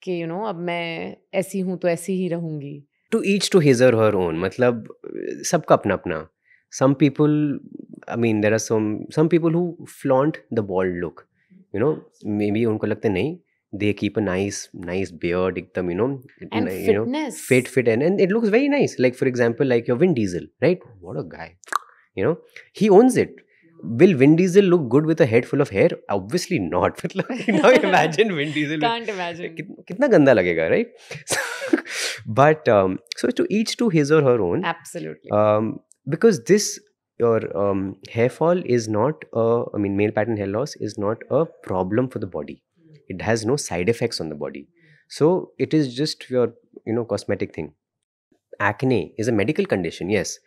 you know, no अब मैं ऐसी हूँ तो ऐसी ही रहूँगी टू ईच टू हिज और हर ओन मतलब सबका अपना अपना some people i mean there are some some people who flaunt the bald look you know maybe unko lagta nahi they keep a nice nice beard you know and you fitness. know fit fit and, and it looks very nice like for example like your Vin Diesel right what a guy you know he owns it will Vin Diesel look good with a head full of hair obviously not but like now imagine Vin Diesel can't imagine kit, kitna ganda lagega right so, but um, so to each to his or her own absolutely um, because this your um, hair fall is not a i mean male pattern hair loss is not a problem for the body it has no side effects on the body so it is just your you know cosmetic thing acne is a medical condition yes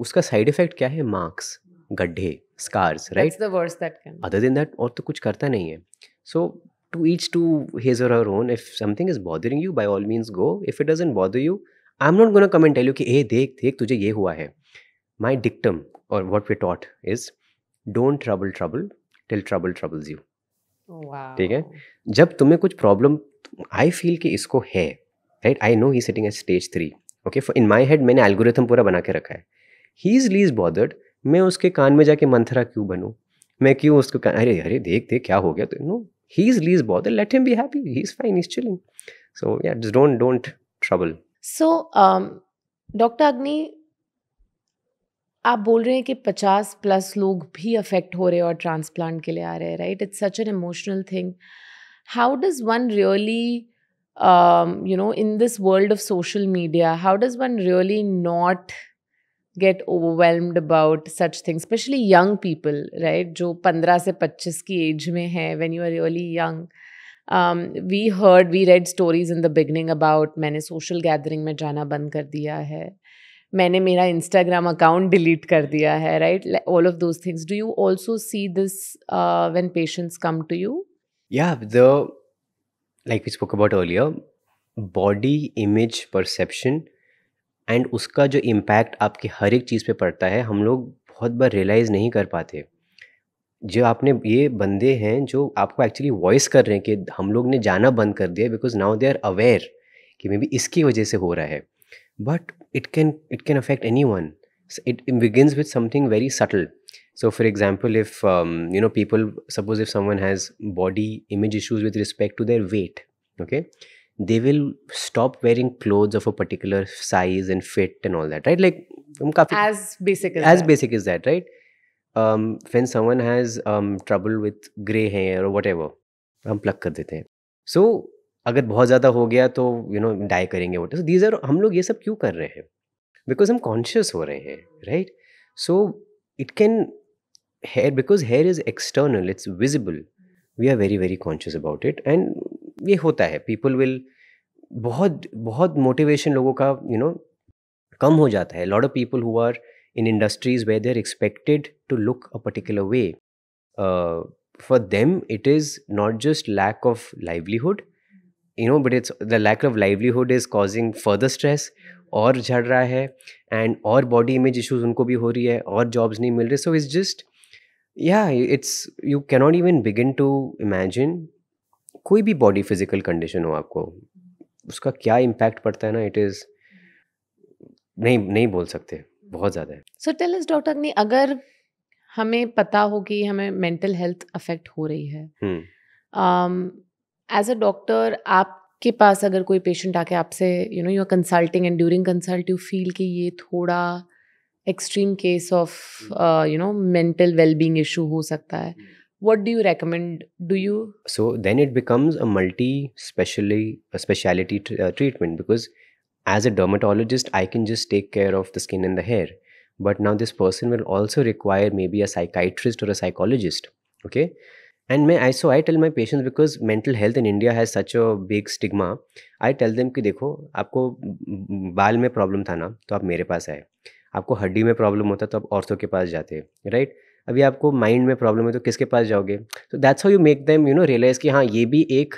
उसका साइड इफेक्ट क्या है मार्क्स hmm. गड्ढे scars right other than that और तो कुछ करता नहीं है so to each to his or her own if something is bothering you by all means go if it doesn't bother you I am not gonna comment and tell you कि ए देख देख तुझे ये हुआ है माई डिक्टम और what we taught is don't trouble trouble till trouble troubles you ठीक है जब तुम्हें कुछ प्रॉब्लम आई फील कि इसको है right I know he sitting at stage three okay in my head मैंने एल्गोरिथम पूरा बना के रखा है ही इज लीज बॉदर्ड मैं उसके कान में जाके मंथरा क्यों बनूँ मैं क्यों उसको कान अरे अरे देख देख क्या हो गया तो no he is least bothered let him be happy he is fine is chilling so yeah don't don't trouble so doctor Agni आप बोल रहे हैं कि पचास प्लस लोग भी अफेक्ट हो रहे हैं और ट्रांसप्लांट के लिए आ रहे हैं right it's such an emotional thing how does one really you know in this world of social media how does one really not get overwhelmed about such thing specially young people right जो पंद्रह से पच्चीस की एज में है when you are really young we heard we read stories in the beginning about मैंने सोशल गैदरिंग में जाना बंद कर दिया है मैंने मेरा इंस्टाग्राम अकाउंट डिलीट कर दिया है right all of those things do you also see this when patients come to you yeah the like we spoke about earlier body image perception and उसका जो इम्पैक्ट आपकी हर एक चीज़ पे पड़ता है हम लोग बहुत बार रियलाइज़ नहीं कर पाते जो आपने ये बंदे हैं जो आपको एक्चुअली वॉइस कर रहे हैं कि हम लोग ने जाना बंद कर दिया because now they are aware कि मे बी इसकी वजह से हो रहा है but it can it can affect anyone so it, it, begins with something very subtle so for example if um, you know people suppose if someone has body image issues with respect to their weight okay they will stop wearing clothes of a particular size and fit and all that right like um, as basic as, as that. basic as that right um, when someone has um, trouble with gray hair or whatever हम um, pluck कर देते हैं अगर बहुत ज़्यादा हो गया तो यू नो डाई करेंगे वोटर दीज आर हम लोग ये सब क्यों कर रहे हैं बिकॉज हम कॉन्शियस हो रहे हैं right so it can hair because hair is external it's visible we are very very conscious about it and ये होता है पीपल विल बहुत बहुत मोटिवेशन लोगों का यू you नो know, कम हो जाता है lot of people who are in industries where they're expected to look a particular way for them it is not just lack of livelihood you know but it's the lack of livelihood is causing further stress और झड़ रहा है एंड और बॉडी इमेज इश्यूज उनको भी हो रही है और जॉब्स नहीं मिल रहे so it's just yeah it's you cannot even begin to imagine कोई भी बॉडी फिजिकल कंडीशन हो आपको उसका क्या इम्पैक्ट पड़ता है ना इट इज़ नहीं नहीं बोल सकते बहुत ज़्यादा है सो टेल इस डॉक्टर अग्नि अगर हमें पता हो कि हमें मेंटल हेल्थ अफेक्ट हो रही है hmm. um, as a doctor आपके पास अगर कोई पेशेंट आके आपसे you know you are consulting and during consult you feel कि ये थोड़ा extreme case of you know mental wellbeing issue हो सकता है what do you recommend do you so then it becomes a multi specially speciality treatment because as a dermatologist I can just take care of the skin and the hair but now this person will also require maybe a psychiatrist or a psychologist okay and मैं I so I tell my patient because mental health in India has such a big stigma I tell them कि देखो आपको बाल में प्रॉब्लम था ना तो आप मेरे पास आए आपको हड्डी में प्रॉब्लम होता तो आप औरतों के पास जाते राइट अभी आपको माइंड में प्रॉब्लम है तो किसके पास जाओगे तो that's how you make them you know realise कि हाँ ये भी एक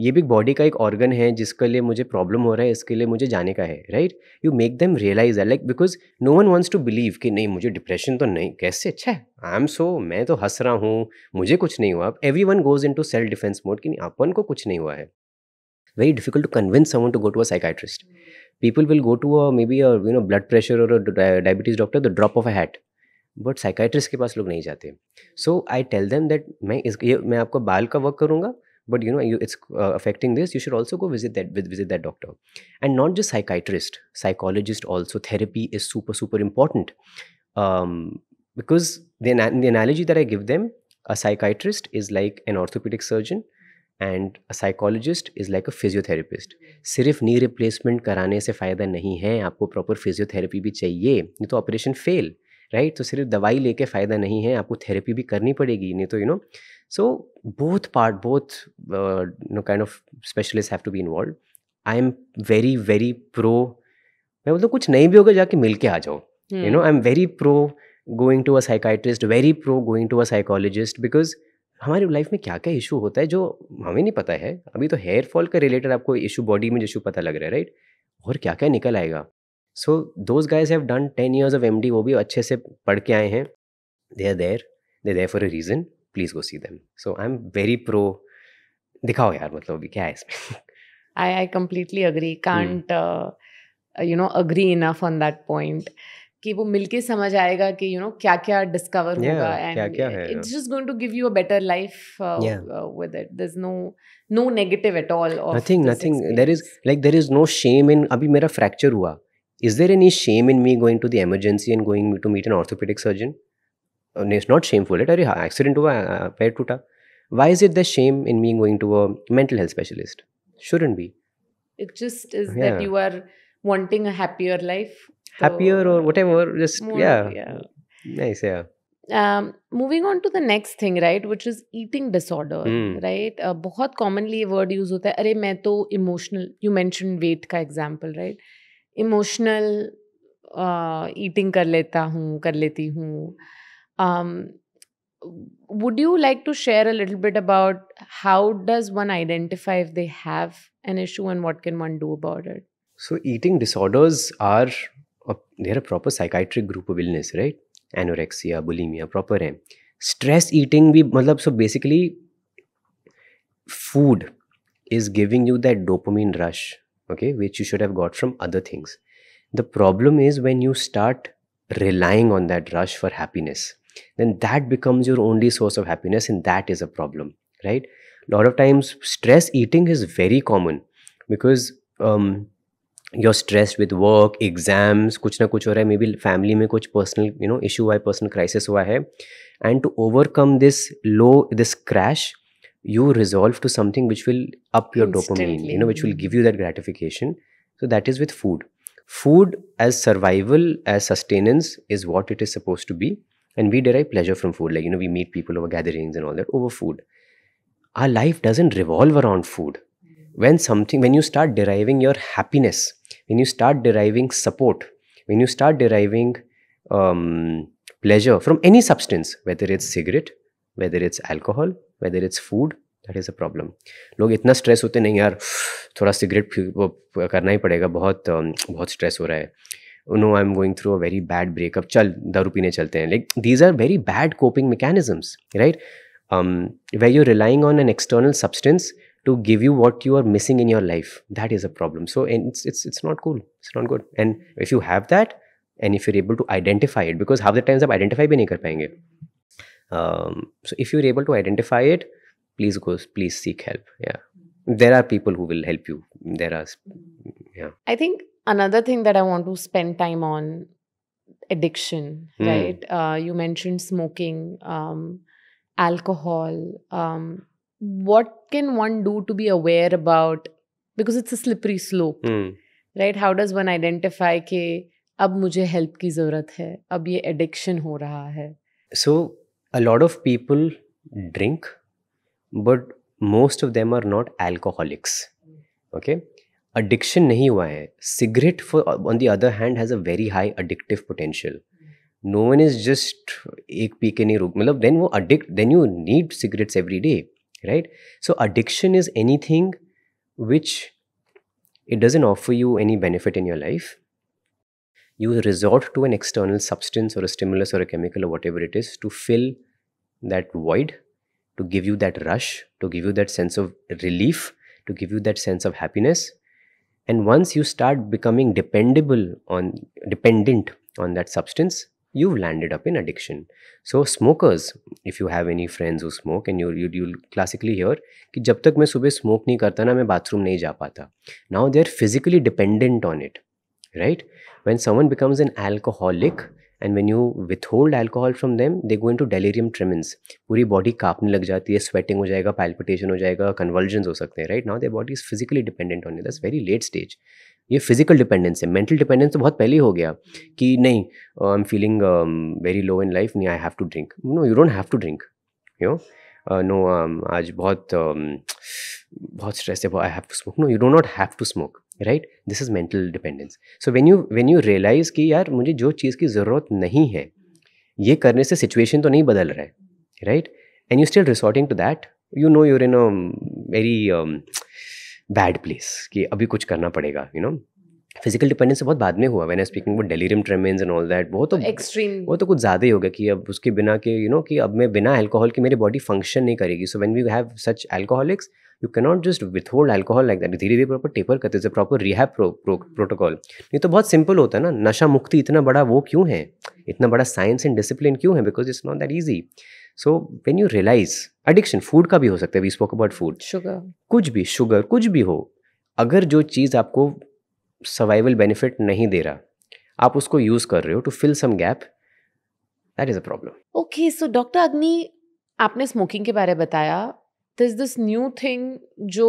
ये भी बॉडी का एक ऑर्गन है जिसके लिए मुझे प्रॉब्लम हो रहा है इसके लिए मुझे जाने का है right you make them realise like because no one wants to believe कि नहीं मुझे डिप्रेशन तो नहीं कैसे अच्छा है आई एम सो मैं तो हंस रहा हूँ मुझे कुछ नहीं हुआ अब everyone goes into self defence mode कि नहीं अपन को कुछ नहीं हुआ है very difficult to convince someone to go to a psychiatrist people will go to a maybe you you know blood pressure और diabetes doctor the drop of a hat but psychiatrist के पास लोग नहीं जाते so I tell them that मैं इस ये मैं आपका बाल का वर्क करूँगा but you know you, it's uh, affecting this you should also go visit that visit that doctor and not just psychiatrist psychologist also therapy is super super important um, because the, the analogy that i give them a psychiatrist is like an orthopedic surgeon and a psychologist is like a physiotherapist. सिर्फ knee replacement कराने से फ़ायदा नहीं है आपको proper physiotherapy भी चाहिए operation fail operation fail right तो सिर्फ दवाई लेके फ़ायदा नहीं है आपको थेरेपी भी करनी पड़ेगी नहीं तो you know so both part both no kind of specialist have to be involve I am very very pro मैं बोलता कुछ नहीं भी होगा जाके मिल के आ जाओ you know I am very pro going to a psychiatrist very pro going to a psychologist because हमारी लाइफ में क्या क्या इशू होता है जो हमें नहीं पता है अभी तो हेयर फॉल का रिलेटेड आपको इशू बॉडी में जो इशू पता लग रहा है राइट और क्या क्या निकल आएगा so those guys have done ten years of M D वो भी अच्छे से पढ़ के आए हैं they are there they there for a reason please go see them so I am very pro दिखाओ यार मतलब अभी क्या है इसमें I I completely agree can't you know agree enough on that point कि वो मिलके समझ आएगा कि यू नो क्या क्या डिस्कवर होगा and it's just going to give you a better life with it there is no no negative at all nothing nothing there is like there is no shame in अभी मेरा फ्रैक्चर हुआ is there any shame in me going to the emergency and going to meet an orthopedic surgeon? Uh, it's not shameful. It's an accident. Uh, Why is it the shame in me going to a mental health specialist? Shouldn't be. It just is yeah. that you are wanting a happier life. Happier or whatever. Just, more, yeah. yeah. Nice, yeah. Um, moving on to the next thing, right, which is eating disorder, mm. right? Uh, commonly a word used, होता है अरे मैं emotional. You mentioned weight example, right? Emotional eating कर लेता हूँ कर लेती हूँ would you like to share a little bit about how does one identify they have an issue and what can one do about it so eating disorders are there a proper psychiatric group of illness right anorexia bulimia proper है स्ट्रेस ईटिंग भी मतलब so basically food is giving you that dopamine rush okay which you should have got from other things the problem is when you start relying on that rush for happiness then that becomes your only source of happiness and that is a problem right a lot of times stress eating is very common because um, you're stressed with work exams कुछ ना कुछ हो रहा है मे बी फैमिली में कुछ पर्सनल यू नो इशू हुआ है पर्सनल क्राइसिस हुआ है and to overcome this low you resolve to something which will up your dopamine, you know, which will give you that gratification. So that is with food. Food as survival, as sustenance is what it is supposed to be. And we derive pleasure from food. Like, you know, we meet people over gatherings and all that over food. Our life doesn't revolve around food. When something, when you start deriving your happiness, when you start deriving support, when you start deriving um, pleasure from any substance, whether it's cigarette, whether it's alcohol, whether it's food that is a problem लोग इतना स्ट्रेस होते नहीं यार थोड़ा सिगरेट करना ही पड़ेगा बहुत बहुत स्ट्रेस हो रहा है no I am going through a very bad breakup चल दारू पीने चलते हैं like these are very bad coping mechanisms right way you relying on an external substance to give you what you are missing in your life that is a problem so it's it's it's not cool it's not good and if you have that and if you able to identify it because half the times आप आइडेंटिफाई भी नहीं कर पाएंगे Um, so if you're able to identify it, please go, please seek help. Yeah. There are people who will help you. There are, yeah. I think another thing that I want to spend time on addiction, mm. right? Uh, you mentioned smoking, um, alcohol. Um, what can one do to be aware about? Because it's a slippery slope, mm. right? How does one identify ke ab mujhe help ki zarurat hai, ab ye addiction ho raha hai? So a lot of people drink, but most of them are not alcoholics. Okay. Addiction nahi hua hai. Cigarette, for, on the other hand, has a very high addictive potential. No one is just एक पी के नहीं रुक मतलब देन वो addict then you need cigarettes every day right so which it doesn't offer you any benefit in your life you resort to an external substance or a stimulus or a chemical or whatever it is to fill that void, to give you that rush, to give you that sense of relief, to give you that sense of happiness. And once you start becoming dependable on dependent on that substance, you've landed up in addiction. So smokers, if you have any friends who smoke and you you you'll classically hear that, smoke bathroom Now they're physically dependent on it. right when someone becomes an alcoholic and when you withhold alcohol from them they go into to tremens tremens पूरी बॉडी lag लग जाती है स्वेटिंग हो जाएगा पैल्पिटेशन jayega जाएगा ho हो सकते हैं right their body body is physically dependent on that's very late stage ये फिजिकल डिपेंडेंस है मेंटल डिपेंडेंस तो बहुत पहले ही हो गया कि नहीं I am feeling very low in life नहीं I have to drink no you don't have to drink you know आज बहुत um, बहुत स्ट्रेस है I have to smoke no you do not have to smoke right this is mental dependence so when you when you realise कि यार मुझे जो चीज़ की ज़रूरत नहीं है ये करने से सिचुएशन तो नहीं बदल रहा है right and you still resorting to that you know you're in a very bad place कि अभी कुछ करना पड़ेगा यू नो फिजिकल डिपेंडेंस बहुत बाद में हुआ आई स्पीकिंग वो delirium tremens and all that वो तो एक्सट्रीम वो तो कुछ ज़्यादा ही हो गया कि अब उसके बिना के यू you नो know, कि अब मैं बिना अल्कोहल के मेरी बॉडी फंक्शन नहीं करेगी so when we have such alcoholics you can not just withhold alcohol like that धीरे धीरे प्रॉपर टेपर करते थे प्रॉपर रिहैप प्रोटोकॉल नहीं तो बहुत सिंपल होता है ना नशा मुक्ति इतना बड़ा वो क्यों है इतना बड़ा साइंस एंड डिसिप्लिन क्यों है because it's not that easy so when you realise addiction food का भी हो सकता है we spoke about food sugar कुछ भी शुगर कुछ भी हो अगर जो चीज़ आपको सर्वाइवल बेनिफिट नहीं दे रहा आप उसको यूज़ कर रहे हो to fill some gap that is a problem okay so doctor Agni आपने स्मोकिंग के बारे में बताया दिस दिस न्यू थिंग जो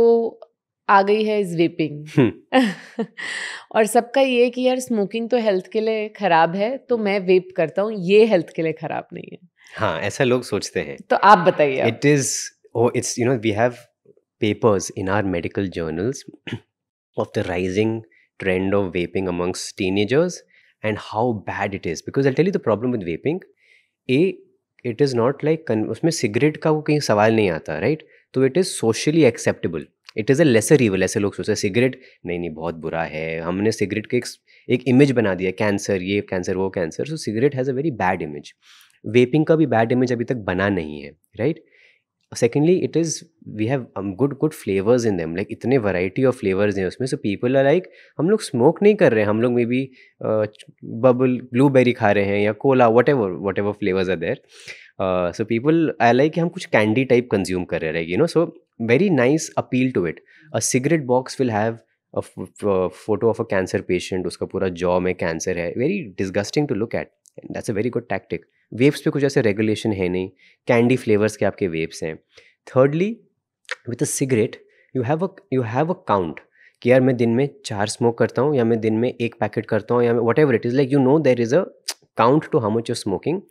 आ गई है इज वेपिंग hmm. और सबका ये कि यार स्मोकिंग तो हेल्थ के लिए खराब है तो मैं वेप करता हूँ ये हेल्थ के लिए खराब नहीं है हाँ ऐसा लोग सोचते हैं तो आप बताइए it is it's you know we have papers in our medical journals of the rising trend of vaping amongst teenagers and how bad it is because tell you the problem with vaping uh it is not like उसमें सिगरेट का वो कहीं सवाल नहीं आता राइट right? तो it is socially acceptable it is a lesser evil ऐसे लोग सोचते हैं सिगरेट नहीं नहीं बहुत बुरा है हमने सिगरेट के एक, एक इमेज बना दिया कैंसर ये कैंसर वो cancer so cigarette has a very bad image vaping का भी बैड इमेज अभी तक बना नहीं है right right? secondly it is we have um, good good flavors in them like इतने variety of flavors हैं उसमें so people are like हम लोग smoke नहीं कर रहे हैं हम लोग maybe uh, bubble blueberry खा रहे हैं या cola whatever whatever flavors are there uh, so people are like हम कुछ candy type consume कर रहे हैं you know so very nice appeal to it a cigarette box will have photo of a cancer patient उसका पूरा जॉ में कैंसर है very disgusting to look at that's a very good tactic vapes पे कुछ ऐसे रेगुलेशन है नहीं कैंडी फ्लेवर्स के आपके वेब्स हैं thirdly with a cigarette you have a you have a count कि यार मैं दिन में चार स्मोक करता हूँ या मैं दिन में एक पैकेट करता हूँ या मैं whatever it is like you know there is a count to how much you're smoking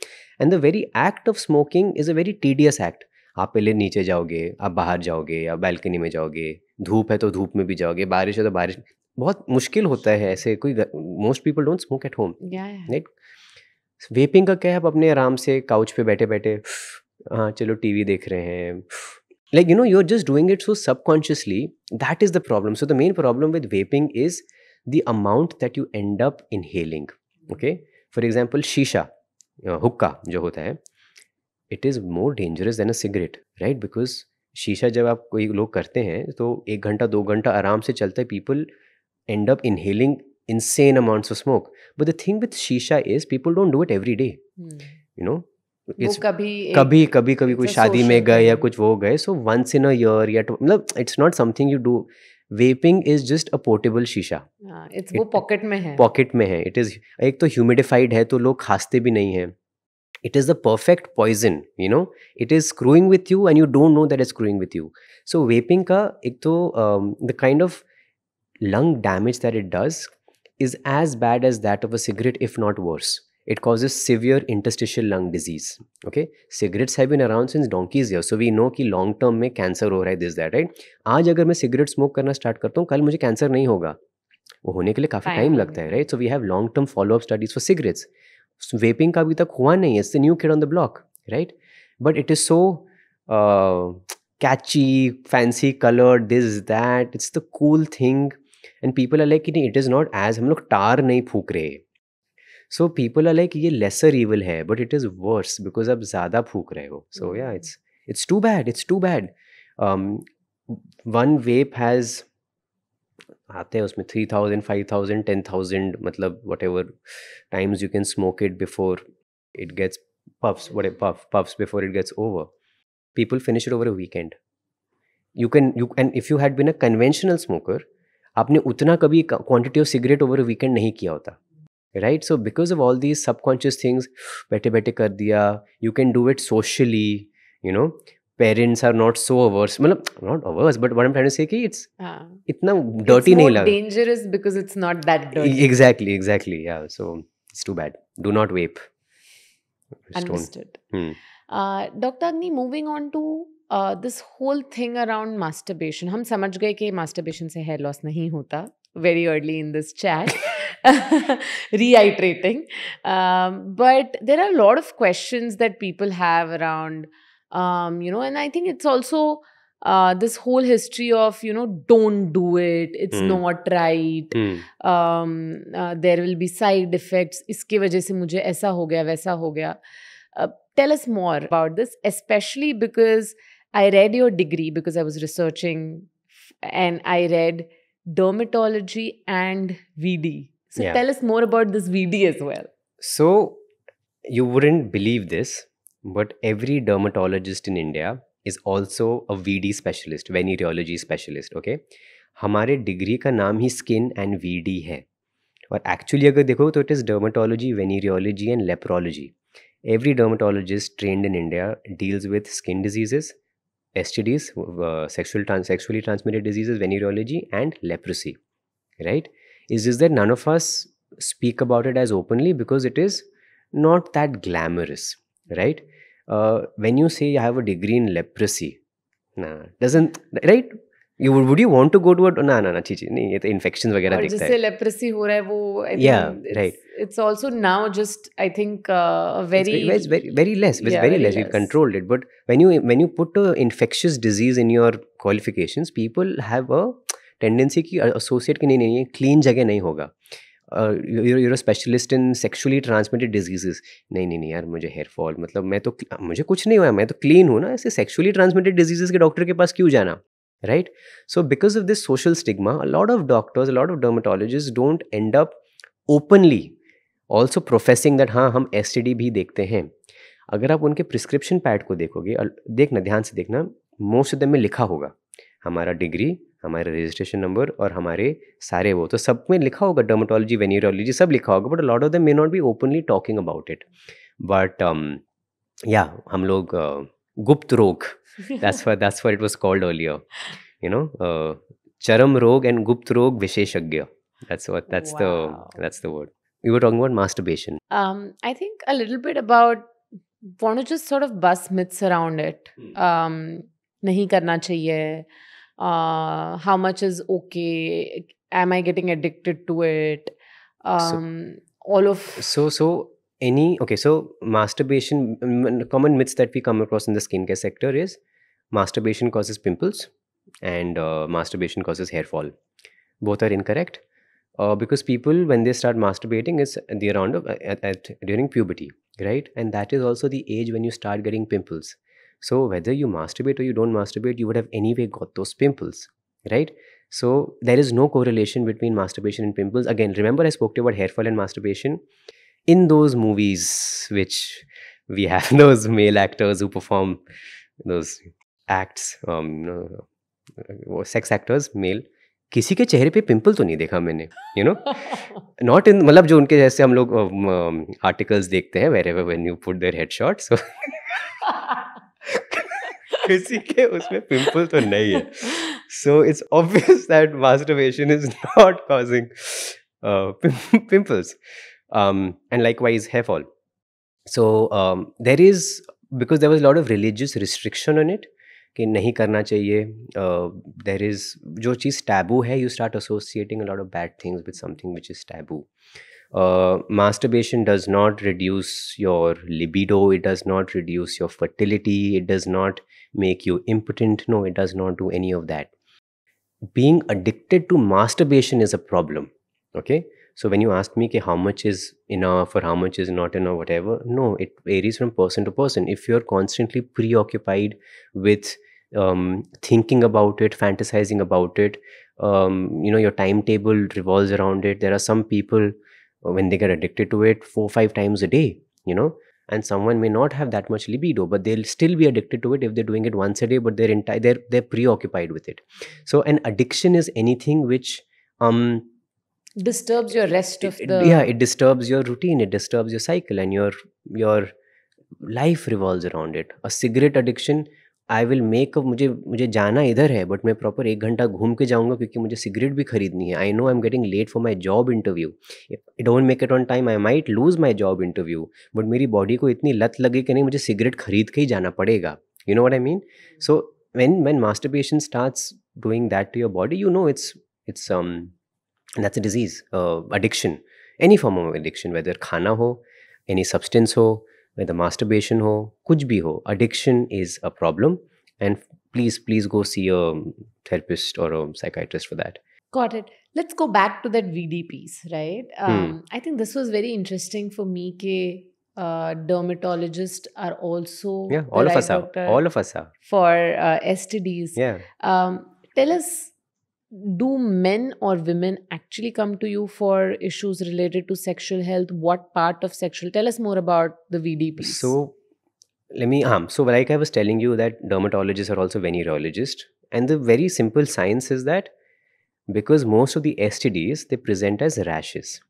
and the very act of smoking is a very tedious act आप पहले नीचे जाओगे आप बाहर जाओगे या बैल्कनी में जाओगे धूप है तो धूप में भी जाओगे बारिश है तो बारिश बहुत मुश्किल होता है ऐसे कोई most people don't smoke at home right vaping का क्या है आप अपने आराम से काउच पे बैठे बैठे हाँ चलो टीवी देख रहे हैं like you know you are just doing it so subconsciously that is the problem so the main problem with vaping is the amount that you end up inhaling okay for example shisha hookah जो होता है it is more dangerous than a cigarette right because shisha जब आप कोई लोग करते हैं तो एक घंटा दो घंटा आराम से चलता है people end up inhaling insane amounts of smoke but the thing with shisha is people don't do it every day you know it's कभी कभी कभी कभी कोई शादी में गए या कुछ वो गए सो वंस इन अयर या मतलब it's not something you do vaping is just a portable shisha it's वो पॉकेट में है पॉकेट में है इट इज एक तो ह्यूमिडिफाइड है तो लोग खांसते भी नहीं है it is the perfect poison you know it is screwing with you and you don't know that it's screwing with you so vaping ka ek to um, the kind of lung damage that it does is as bad as that of a cigarette if not worse it causes severe interstitial lung disease okay cigarettes have been around since donkey's years so we know कि long term में cancer हो रहा है दिस दैट राइट आज अगर मैं cigarette smoke करना start करता हूँ cancer नहीं hoga वो होने के लिए काफ़ी टाइम लगता है right so we have long term follow up vaping का अभी तक हुआ नहीं है it's new kid on the block right but it is so catchy catchy, is that it's the cool thing and people are like कि नहीं इट इज़ नॉट एज हम लोग टार नहीं फूक रहे सो पीपल आर लाइक ये लेसर इवल है but it is worse because आप ज़्यादा फूक रहे हो सो या it's it's too bad it's too bad one vape has आते हैं उसमें three thousand five thousand ten thousand मतलब whatever times you can smoke it before it gets puffs what puff puffs before it gets over people finish it over a weekend you can you and if you had been a conventional smoker आपने उतना कभी quantity of cigarette over weekend नहीं किया होता right so because of all these subconscious things बैठे बैठे कर दिया you can do it socially you know parents are not so ours मतलब not ours but what I am trying to say कि इट्स इतना डर्टी नहीं लगा dangerous because it's not that dirty exactly exactly या so it's too bad do not vape understood hmm. uh, dr agni moving on to uh, this whole thing around masturbation हम समझ गए कि masturbation से hair loss नहीं होता very early in this chat reiterating um, but there are a lot of questions that people have around um, you know and i think it's also uh, this whole history of you know don't do it it's mm. not right mm. um, uh, there will be side effects iske wajah se mujhe aisa ho gaya waisa ho gaya uh, tell us more about this especially because i read your degree because i was researching and i read dermatology and vd so yeah. tell us more about this vd as well so you wouldn't believe this but every dermatologist in India is also a VD specialist, venereology specialist. Okay. हमारे डिग्री का नाम ही skin and वी डी है और एक्चुअली अगर देखो तो it is dermatology venereology and leprology every dermatologist trained in India deals with STDs, uh, sexual trans- sexually transmitted diseases, venereology, and leprosy. Right? Is this that none of us speak about it as openly because it is not that glamorous right? Uh, when you say you have a degree in leprosy, nah, doesn't right? You would, would you want to go to a ना na ना chichi? नहीं infections वगैरह दिखता है। लेप्रेसी हो रहा है I yeah it's, right it's also now just I think uh, very it's very, very less it's yeah, very, very less. less we've controlled it but when you when you put a infectious disease in your qualifications people have a tendency to uh, associate की नहीं नहीं clean clean you your specialist in sexually transmitted diseases नहीं नहीं नहीं यार मुझे हेयर फॉल मतलब मैं तो मुझे कुछ नहीं हुआ मैं तो क्लीन हूँ ना ऐसे सेक्शुअली ट्रांसमिटेड डिजीजेस के डॉक्टर के पास क्यों जाना right so because of this social stigma a lot of doctors a lot of dermatologists don't end up openly also professing हाँ हम एस भी देखते हैं अगर आप उनके प्रिस्क्रिप्शन पैड को देखोगे और देखना ध्यान से देखना मोस्ट ऑफ दम में लिखा होगा हमारा डिग्री हमारा रजिस्ट्रेशन नंबर और हमारे सारे वो तो सब में लिखा होगा डर्माटोलॉजी वेन्यूरोलॉजी सब लिखा होगा but lot of they may not be openly talking about it but या हम लोग uh, गुप्त रोग that's for that's for it was called earlier you know चरम रोग एंड गुप्त रोग विशेषज्ञ that's that's the that's the word you were talking about masturbation I think a little bit about want to just sort of बस मिथ्स अराउंड इट नहीं करना चाहिए uh, how much is okay am i getting addicted to it um, so, all of so so any okay so masturbation common myths that we come across in the skincare sector is masturbation causes pimples and uh, masturbation causes hair fall both are incorrect uh, because people when they start masturbating is the around of, at, at, during puberty right and that is also the age when you start getting pimples so whether you masturbate or you don't masturbate, you would have anyway got those pimples, right? So there is no correlation between masturbation and pimples. Again, remember I spoke to you about hair fall and masturbation. In those movies, which we have those male actors who perform those acts, um, no, uh, uh, sex actors, male. किसी के चेहरे पे पिंपल तो नहीं देखा मैंने यू नो नॉट इन मतलब जो उनके जैसे हम लोग आर्टिकल्स um, um, देखते हैं wherever when you put their head shot so किसी के उसमें पिंपल तो नहीं है so it's obvious that masturbation is not causing pimples and likewise hair fall so there is because there was lot of religious restriction on it कि नहीं करना चाहिए देर uh, इज़ जो चीज़ टैबू है you start associating lot of bad things with something which is taboo uh, masturbation does not reduce your libido, it does not reduce your fertility, it does not make you impotent. No, it does not do any of that. Being addicted to masturbation is a problem. Okay. So when you ask me okay, how much is enough or how much is not enough, whatever, no, it varies from person to person. If you're constantly preoccupied with um, thinking about it, fantasizing about it, um, you know, your timetable revolves around it. There are some people uh, when they get addicted to it four five times a day you know and someone may not have that much libido but they'll still be addicted to it if they're doing it once a day but they're entire they're, they're preoccupied with it so an addiction is anything which um disturbs your rest of it, the yeah it disturbs your routine it disturbs your cycle and your your life revolves around it a cigarette addiction I will make मुझे मुझे जाना इधर है बट मैं प्रॉपर एक घंटा घूम के जाऊँगा क्योंकि मुझे सिगरेट भी खरीदनी है I know I am getting late for my job interview don't make it on time I might lose my job interview but मेरी बॉडी को इतनी लत लगे कि नहीं मुझे सिगरेट खरीद के ही जाना पड़ेगा you know what I mean so when master masturbation start doing that to your body you know it's it's that's a disease addiction any form of addiction whether खाना हो एनी सब्सटेंस हो whether masturbation ho kuch bhi ho addiction is a problem and please please go see a therapist or a psychiatrist for that got it let's go back to that vd piece right hmm. um, hmm. i think this was very interesting for me ke uh, dermatologists are also yeah all of us are all of us are for uh, stds yeah um, tell us do men or women actually come to you for issues related to sexual health what part of sexual tell us more about the vdp so let me um so like i was telling you that dermatologists are also venereologists and the very simple science is that because most of the stds they present as rashes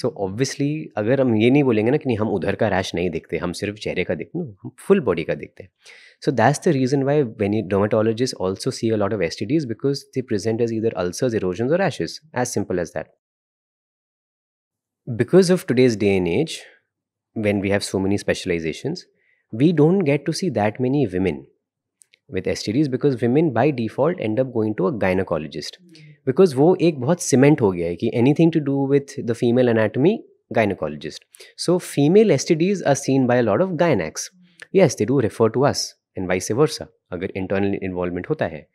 so so obviously अगर हम ये नहीं बोलेंगे ना कि नहीं हम उधर का रैश नहीं देखते हम सिर्फ चेहरे का देखते ना हम फुल बॉडी का देखते हैं so that's the reason why when you dermatologist also see a lot of S T Ds because they present as either ulcers erosion और rashes as simple as that because of today's day and age, when we have so many specializations, we don't get to see that many women with STDs because women by default end up going to a gynecologist. Because वो एक बहुत सीमेंट हो गया है कि anything to do with the female anatomy gynecologist. So female STDs are seen by a lot of gynacs. Yes, do refer to us and why vice versa अगर इंटरनल इन्वॉल्वमेंट होता है.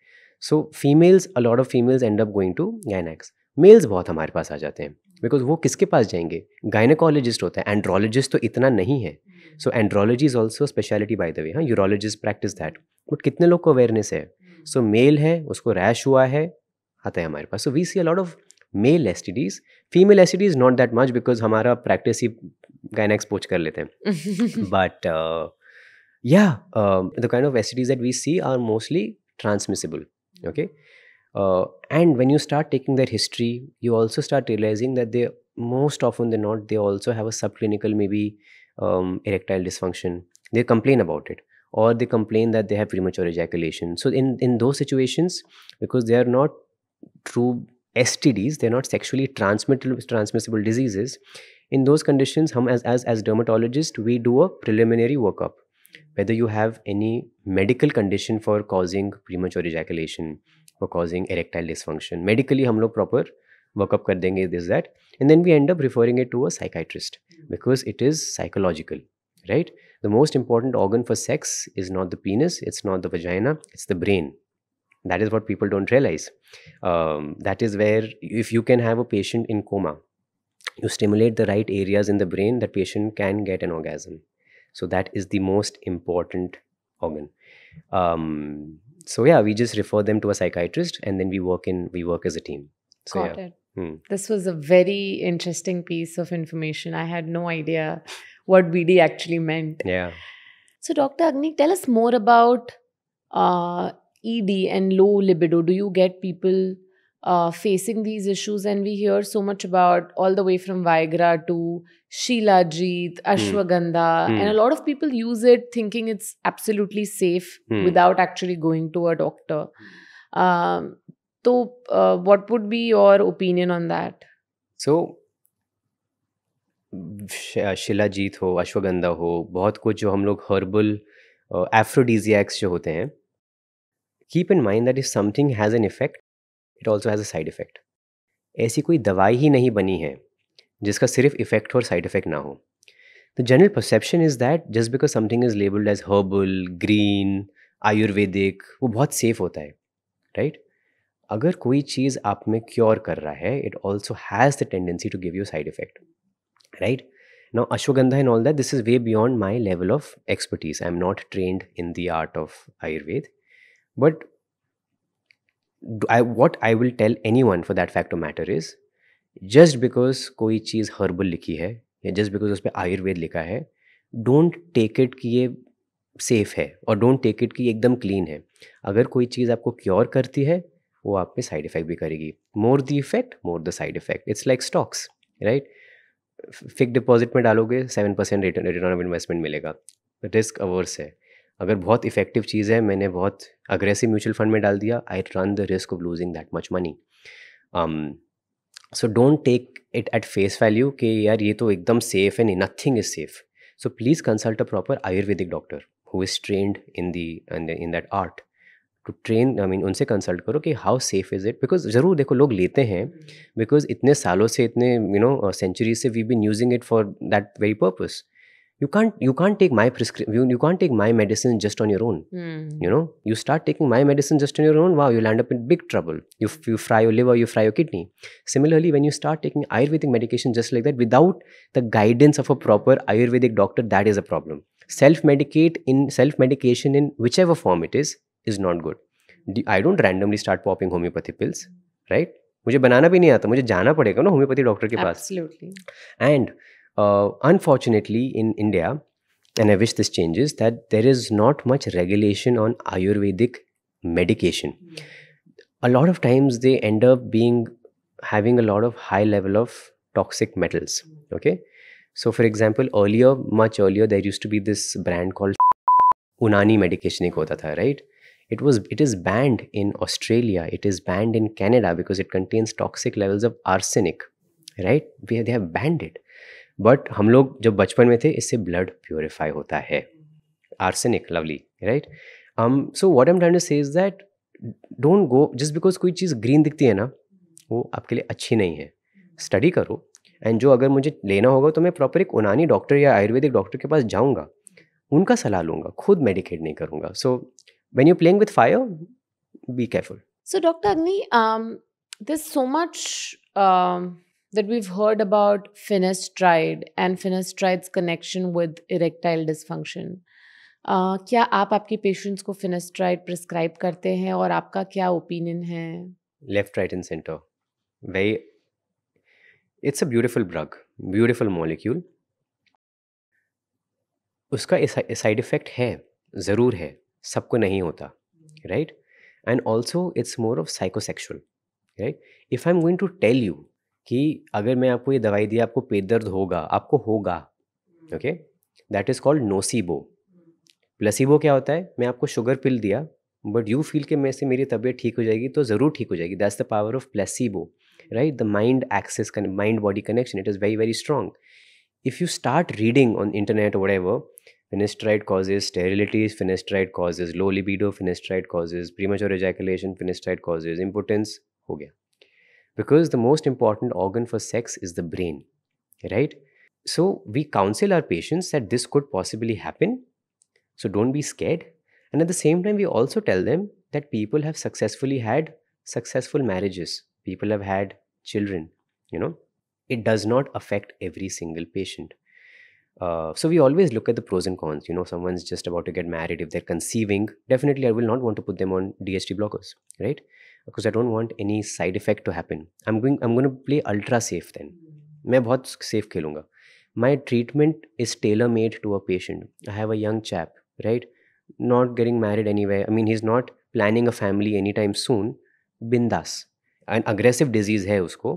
So females a lot of females end up going to gynaecs males बहुत हमारे पास आ जाते हैं. बिकॉज वो किसके पास जाएंगे गायनकोलॉजिस्ट होता है एंड्रोलॉजिस्ट तो इतना नहीं है so andrology is also speciality by the way हाँ यूरोलॉजिस्ट प्रैक्टिस दैट बट कितने लोग को अवेयरनेस है सो so, मेल है उसको रैश हुआ है So we see a lot of male STDs. Female STDs not that much because not practice much because हमारा प्रैक्टिस ही गाइनेक्स पोच कर लेते हैं बट या the kind transmissible okay uh, and when you start taking their history you also start realizing that they most often than not they also have a subclinical maybe um, erectile dysfunction they complain about it or they complain that they have premature ejaculation so in in those situations because they are not true STDs, they're not sexually transmissible diseases. In those conditions, hum as, as as dermatologists, we do a preliminary workup. Whether you have any medical condition for causing premature ejaculation, for causing erectile dysfunction. Medically, hum log proper workup kar denge this that. And then we end up referring it to a psychiatrist because it is psychological, right? The most important organ for sex is not the penis, it's not the vagina, it's the brain. That is what people don't realize. Um, that is where, if you can have a patient in coma, you stimulate the right areas in the brain, that patient can get an orgasm. So that is the most important organ. Um, so yeah, we just refer them to a psychiatrist, and then we work in we work as a team. So, Got yeah. it. Hmm. This was a very interesting piece of information. I had no idea what BD actually meant. Yeah. So, Dr. Agni, tell us more about uh, ED and low libido? Do you get people uh, facing these issues? And we hear so much about all the way from Viagra to Shilajit, hmm. Ashwagandha, mm. and a lot of people use it thinking it's absolutely safe mm. without actually going to a doctor. Um, so, uh, what would be your opinion on that? So, shilajit हो अश्वगंधा हो बहुत कुछ जो हम लोग हर्बल एफ्रोडीजियाक्स जो होते हैं keep in mind that if something has an effect it also has a side effect ऐसी कोई दवाई ही नहीं बनी है जिसका सिर्फ इफ़ेक्ट और साइड इफ़ेक्ट ना हो the general perception is that just because something is labelled as herbal green ayurvedic वो बहुत सेफ होता है राइट right? अगर कोई चीज़ आप में क्योर कर रहा है it also has the tendency to give you side effect right ashwagandha in all that this is way beyond my level of expertise I am not trained in the art of Ayurveda but I what I will tell anyone for that fact to matter is just because कोई चीज़ हर्बल लिखी है या जस्ट बिकॉज उस पर आयुर्वेद लिखा है डोंट टेक इट कि ये सेफ है और डोंट टेक इट कि एकदम क्लीन है अगर कोई चीज़ आपको क्योर करती है वो आप पे साइड इफेक्ट भी करेगी more the effect more the side effect it's like stocks right fix deposit में डालोगे seven percent return of investment मिलेगा रिस्क अवर्स है अगर बहुत इफेक्टिव चीज़ है मैंने बहुत अग्रेसिव म्यूचुअल फंड में डाल दिया I run the risk of losing that much money so don't take it at face value कि यार ये तो एकदम safe and nothing is safe so please consult a proper ayurvedic doctor who is trained in the in that art to train I mean उनसे कंसल्ट करो कि how safe is it because ज़रूर देखो लोग लेते हैं बिकॉज हम्म। इतने सालों से इतने यू नो सेंचुरी से we been using it for that very purpose you can't you can't take my prescription you, you, can't take my medicine just on your own mm. you know you start taking my medicine just on your own wow you'll end up in big trouble you, you fry your liver you fry your kidney similarly when you start taking ayurvedic medication just like that without the guidance of a proper ayurvedic doctor that is a problem self-medicate in self-medication in whichever form it is is not good i don't randomly start popping homeopathy pills right मुझे बनाना भी नहीं आता मुझे जाना पड़ेगा ना होम्योपैथी डॉक्टर के पास एंड uh, unfortunately, in India, and I wish this changes, that there is not much regulation on Ayurvedic medication. Mm. A lot of times they end up being having a lot of high level of toxic metals. Mm. Okay. So, for example, earlier, much earlier, there used to be this brand called Unani medication, right? It was it is banned in Australia. It is banned in Canada because it contains toxic levels of arsenic, right? We they have banned it. But हम लोग जब बचपन में थे इससे ब्लड प्योरीफाई होता है arsenic lovely right so what am trying say is that don't go just because कोई चीज़ ग्रीन दिखती है ना वो आपके लिए अच्छी नहीं है स्टडी करो एंड जो अगर मुझे लेना होगा तो मैं प्रॉपर एक उनानी डॉक्टर या आयुर्वेदिक डॉक्टर के पास जाऊँगा उनका सलाह लूँगा खुद मेडिकेट नहीं करूँगा so when you playing with fire be careful so doctor Agni this so much that we've heard about finasteride and finasteride's connection with erectile dysfunction. Uh, क्या आप आपके पेशेंट्स को फिनेस्ट्राइड प्रिस्क्राइब करते हैं और आपका क्या ओपिनियन है left right and centre very it's a beautiful drug beautiful molecule उसका साइड इफेक्ट है ज़रूर है सबको नहीं होता right and also it's more of psychosexual right if I am going to tell you कि अगर मैं आपको ये दवाई दी आपको पेट दर्द होगा आपको होगा okay that is called nocebo placebo क्या होता है मैं आपको शुगर पिल दिया बट यू फील के मैं से मेरी तबीयत ठीक हो जाएगी तो ज़रूर ठीक हो जाएगी that's the power of placebo right the mind access mind body connection it is very very strong if you start reading on internet वड़े वो finasteride causes sterilities finasteride causes low libido finasteride causes premature ejaculation finasteride causes impotence हो गया because the most important organ for sex is the brain, right? So we counsel our patients that this could possibly happen. So don't be scared. And at the same time, we also tell them that people have successfully had successful marriages, people have had children, you know. It does not affect every single patient. Uh, so we always look at the pros and cons. You know, someone's just about to get married. If they're conceiving, definitely I will not want to put them on DHT blockers, right? Because I don't want any side effect to happen I am going I am going play ultra safe then मैं बहुत सेफ खेलूँगा my treatment is tailor made to a patient I have young chap right not getting married anyway I mean he is not planning a family any time soon बिंदास एंड अग्रेसिव डिजीज है उसको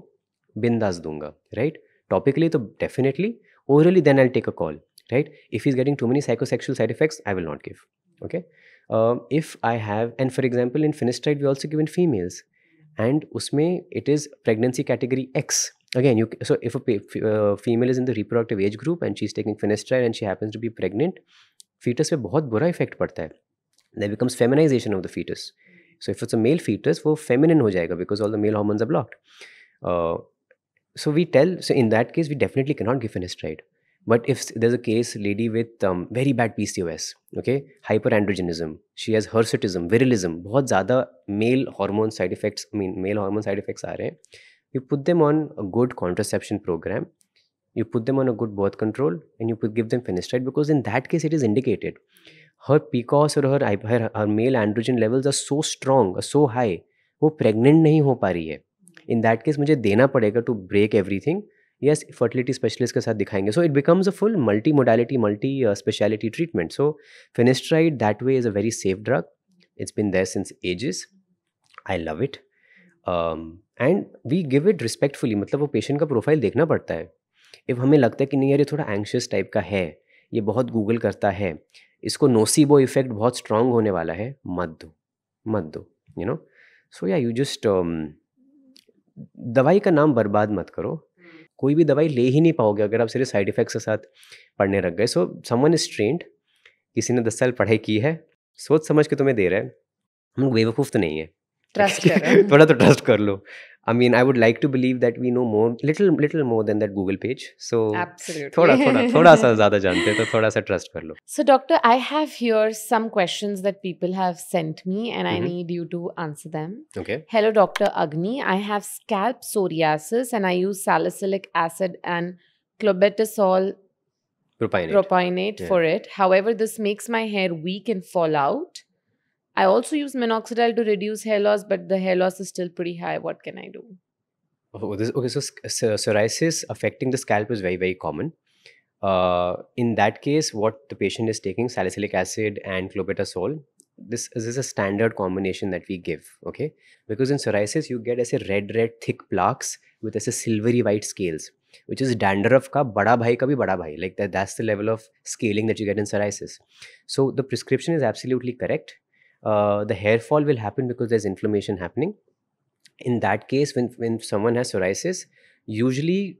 बिंदास दूंगा राइट टॉपिकली तो definitely overly then I take a call right if is getting too many psychosexual side effects I will not give okay um, if I have, and for example, in finasteride, we also give in females, and usme it is pregnancy category X. Again, you so if a uh, female is in the reproductive age group and she's taking finasteride and she happens to be pregnant, fetus पे बहुत बुरा इफेक्ट पड़ता है. There becomes feminization of the fetus. So if it's a male fetus, वो feminine हो जाएगा because all the male hormones are blocked. Uh, so we tell so in that case we definitely cannot give finasteride. But if there's a case, lady with um, very bad PCOS, okay, hyperandrogenism, she has hirsutism, virilism, बहुत ज़्यादा male hormone side effects, I mean male hormone side effects आ रहे हैं. You put them on a good contraception program, you put them on a good birth control, and you put, give them finasteride because in that case it is indicated. Her PCOS or her, her, her male androgen levels are so strong, are so high, वो pregnant नहीं हो पा रही है. In that case मुझे देना पड़ेगा to break everything. Yes fertility specialist के साथ दिखाएंगे so it becomes a full multi modality multi speciality treatment so finasteride that way is a very safe drug it's been there since ages I love it and we give it respectfully मतलब वो पेशेंट का प्रोफाइल देखना पड़ता है इफ हमें लगता है कि नहीं यार ये थोड़ा एंशियस टाइप का है ये बहुत गूगल करता है इसको नोसीबो इफेक्ट बहुत स्ट्रांग होने वाला है मत दो मत दो यू नो सो या यू जस्ट दवाई का नाम बर्बाद मत करो कोई भी दवाई ले ही नहीं पाओगे अगर आप सिर्फ साइड इफ़ेक्ट्स के साथ पढ़ने रख गए सो समवन इज ट्रेंड किसी ने दस साल पढ़ाई की है सोच समझ के तुम्हें दे रहा है हम बेवकूफ़ तो नहीं है थोड़ा तो ट्रस्ट कर लो I mean, I would like to believe that we know more, little little more than that Google page. So, absolutely, थोड़ा थोड़ा थोड़ा सा ज़्यादा जानते तो थोड़ा सा trust कर लो. So, doctor, I have here some questions that people have sent me, and mm-hmm. I need you to answer them. Okay. Hello, Doctor Agni. I have scalp psoriasis, and I use salicylic acid and clobetasol propionate, propionate yeah. for it. However, this makes my hair weak and fall out. I also use minoxidil to reduce hair loss, but the hair loss is still pretty high. What can I do? Oh, oh this, okay, so psoriasis affecting the scalp is very, very common. Uh, in that case, what the patient is taking salicylic acid and clobetasol. This, this is a standard combination that we give, okay? Because in psoriasis, you get as a red, red, thick plaques with as a silvery white scales, which is dandruff ka bada bhai ka bhi bada bhai. Like that, that's the level of scaling that you get in psoriasis. So the prescription is absolutely correct. Uh, the hair fall will happen because there's inflammation happening. In that case, when, when someone has psoriasis, usually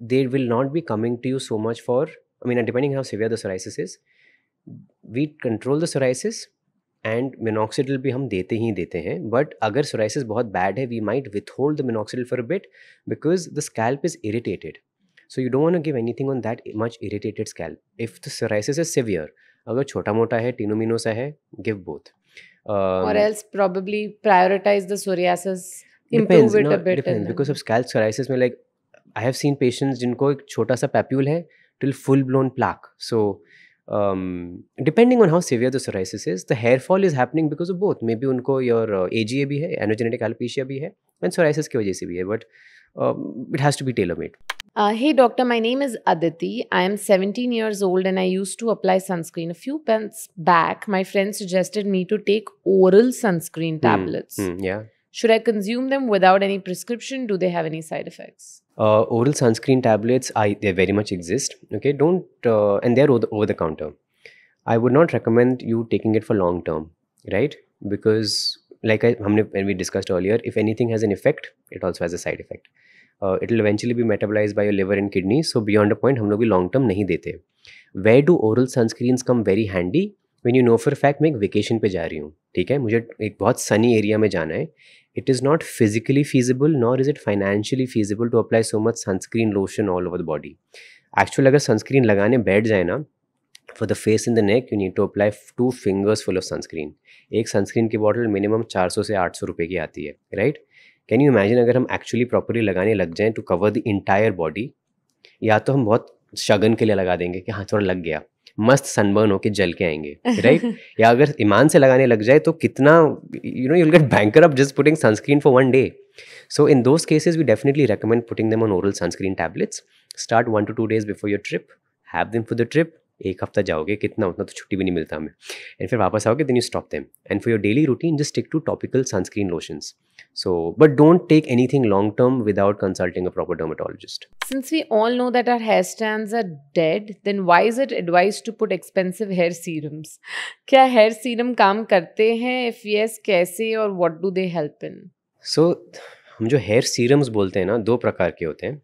they will not be coming to you so much for, I mean, depending how severe the psoriasis is, we control the psoriasis and minoxidil bhi hum dete hi dete hain but agar psoriasis bahut bad we might withhold the minoxidil for a bit because the scalp is irritated so you don't want to give anything on that much irritated scalp if the psoriasis is severe agar chota mota give both um, or else probably prioritize the psoriasis, improve depends, it no, a bit. Depends, because of scalp psoriasis, mein, like I have seen patients जिनको एक छोटा सा papule है till full blown plaque. So um, depending on how severe the psoriasis is, the hair fall is happening because of both. Maybe उनको your uh, AGA भी है, androgenetic alopecia भी है, and psoriasis की वजह से भी है. But um, it has to be tailor made. Uh, hey doctor, my name is Aditi. I am 17 years old and I used to apply sunscreen. A few months back, my friend suggested me to take oral sunscreen hmm, tablets. Mm, mm, yeah. Should I consume them without any prescription? Do they have any side effects? Uh, oral sunscreen tablets, I, they very much exist. Okay, don't uh, and they're over the, over the counter. I would not recommend you taking it for long term, right? Because like I हमने we discussed earlier if anything has an effect it also has a side effect it will eventually be metabolised by your liver and kidney so beyond a point हम लोग भी लॉन्ग टर्म नहीं देते we do oral sunscreen come very handy when you know for fact मैं एक वेकेशन पे जा रही हूँ ठीक है मुझे एक बहुत सनी एरिया में जाना है it is not physically feasible nor is it financially feasible to apply so much sunscreen lotion all over the body actual अगर सनस्क्रीन लगाने बैठ जाए ना for the face in the neck you need to apply two fingers full of sunscreen एक सनस्क्रीन की बॉटल मिनिमम चार सौ से आठ सौ रुपये की आती है राइट कैन यू इमेजिन अगर हम एक्चुअली प्रॉपरली लगाने लग जाएं to cover the entire body या तो हम बहुत शगन के लिए लगा देंगे कि हाँ थोड़ा लग गया मस्त सनबर्न होके जल के आएंगे राइट right? या अगर ईमान से लगाने लग जाए तो कितना you know you'll get bankrupt just putting sunscreen for one day so in those cases we definitely recommend putting them on oral sunscreen tablets start one to two days before your trip have them for the trip एक हफ्ता जाओगे कितना उतना तो छुट्टी भी नहीं मिलता हमें एंड फिर वापस आओगे then you stop them and for your daily routine just take to topical sunscreen lotions So, but don't take anything long term without consulting a proper dermatologist. Since we all know that our hair strands are dead, then why is it advised to put expensive hair serums? क्या hair serum काम करते हैं? If yes, कैसे और what do they help in? So, हम जो hair serums बोलते हैं ना दो प्रकार के होते हैं.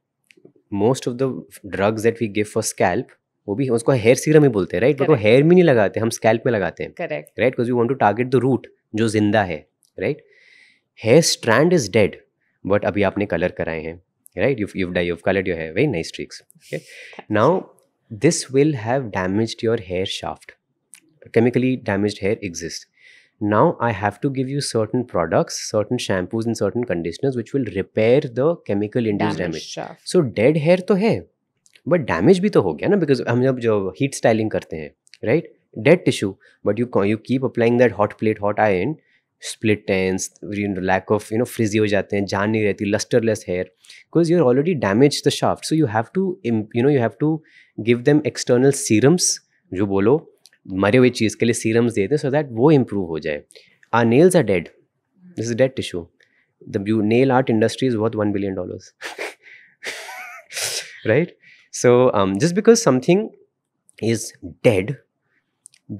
Most of the drugs that we give for scalp वो भी उसको हेयर सीरम ही बोलते हैं राइट बट वो हेयर तो भी नहीं लगाते हम स्कैल्प में लगाते हैं right because you want to target the root जो जिंदा है right hair strand is dead but अभी आपने कलर कराए हैं right you you dye colour you have very nice streaks okay now this will have damage your hair shaft chemically damage hair exist now I have to give you certain products certain shampoos in certain conditioners which will repair the chemical induced damage so dead hair तो है बट डैमेज भी तो हो गया ना बिकॉज हम जब जो हीट स्टाइलिंग करते हैं right dead tissue but you you keep applying that hot plate hot iron split टेंस lack of you know frizzy हो जाते हैं जान नहीं रहती lustreless hair because you are already damage the shaft so you have to you know you have to give them external serums जो बोलो मरे हुए चीज़ के लिए सीरम्स देते हैं सो दैट वो इम्प्रूव हो जाए are nails are dead this is dead tissue the nail art industry is worth one billion dollars right So um, just because something is dead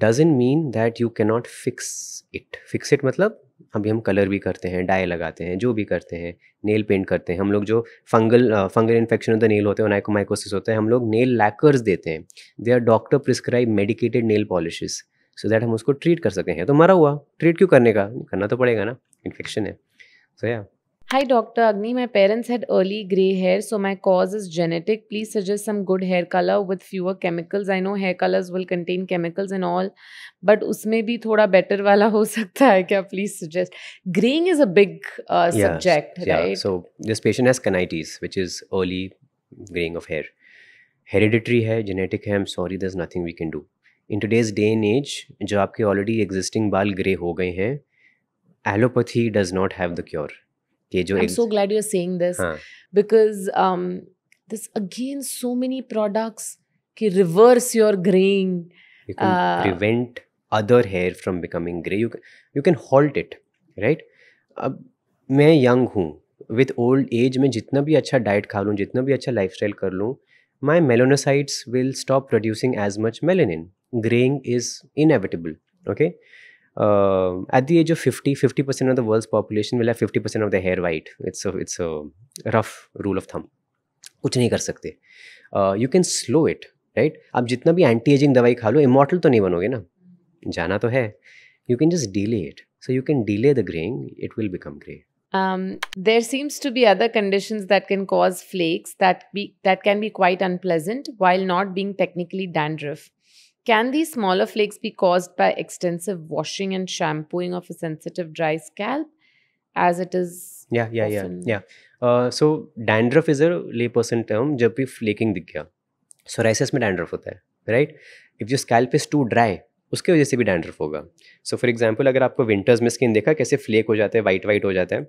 doesn't mean that you cannot fix it. Fix it मतलब अभी हम कलर भी करते हैं डाई लगाते हैं जो भी करते हैं नेल पेंट करते हैं हम लोग जो fungal fungal infection of the nail होते हैं नाइकोमाइकोसिस होता है हम लोग नेल लैकर्स देते हैं they are doctor prescribed medicated nail polishes so that हम उसको ट्रीट कर सकते हैं तो मरा हुआ ट्रीट क्यों करने का करना तो पड़ेगा ना इन्फेक्शन है सो so, या yeah. Hi Dr. Agni, my parents had early grey hair, so my cause is genetic. Please suggest some good hair color with fewer chemicals. I know hair colors will contain chemicals and all, but usme bhi thoda better wala ho sakta hai kya? Please suggest. Graying is a big uh, yeah, subject, yeah. right? So this patient has conitis, which is early graying of hair. Hereditary hai, genetic hai. I'm sorry, there's nothing we can do. In today's day and age, jo aapke already existing baal grey ho gaye hain, allopathy does not have the cure. ये जो I'm so glad you're saying this हाँ. because um, this again so many products कि reverse your graying. You can uh, prevent other hair from becoming grey. You can, you can halt it, right? अब मैं यंग हूँ विथ ओल्ड एज में जितना भी अच्छा डाइट खा लूँ जितना भी अच्छा लाइफ कर लूँ my melanocytes will stop producing as much melanin. Graying is inevitable. Okay. Uh, at the age of 50 50% of the world's population will have 50% of their hair white it's a rough rule of thumb कुछ can कर सकते you can slow it right आप जितना भी एंटी एजिंग दवाई खा लो इमोटल तो नहीं बनोगे ना जाना तो है you can just delay it so you can there seems to be other conditions that can cause flakes that can be quite unpleasant while not being technically dandruff. Can these smaller flakes be caused by extensive washing and shampooing of a sensitive dry scalp as it is? Yeah, yeah, often? yeah, yeah. Uh, so dandruff is a layperson term. जब flaking दिख गया, psoriasis में dandruff होता है, right? If your scalp is too dry, उसके वजह से भी डैंड्रफ होगा सो फॉर एग्जाम्पल अगर आपको विंटर्स में स्किन देखा कैसे फ्लेक हो जाता है वाइट वाइट हो जाता है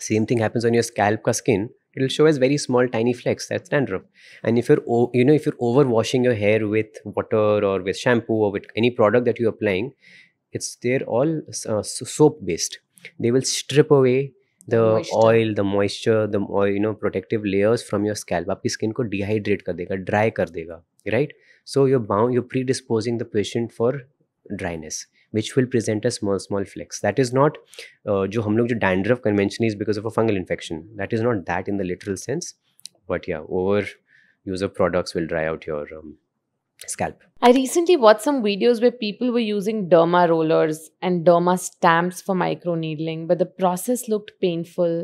same thing happens on your scalp का skin it'll show as very small tiny flecks that's dandruff and if you're you know if you're over washing your hair with water or with shampoo or with any product that you're applying it's they're all uh, soap based they will strip away the moisture. oil the moisture the oil, you know protective layers from your scalp your skin could dehydrate कर देगा dry कर right so you're bound you're predisposing the patient for dryness which will present a small small flex. that is not uh, jo hum log dandruff convention is because of a fungal infection that is not that in the literal sense but yeah over use of products will dry out your um, scalp i recently watched some videos where people were using derma rollers and derma stamps for micro needling, but the process looked painful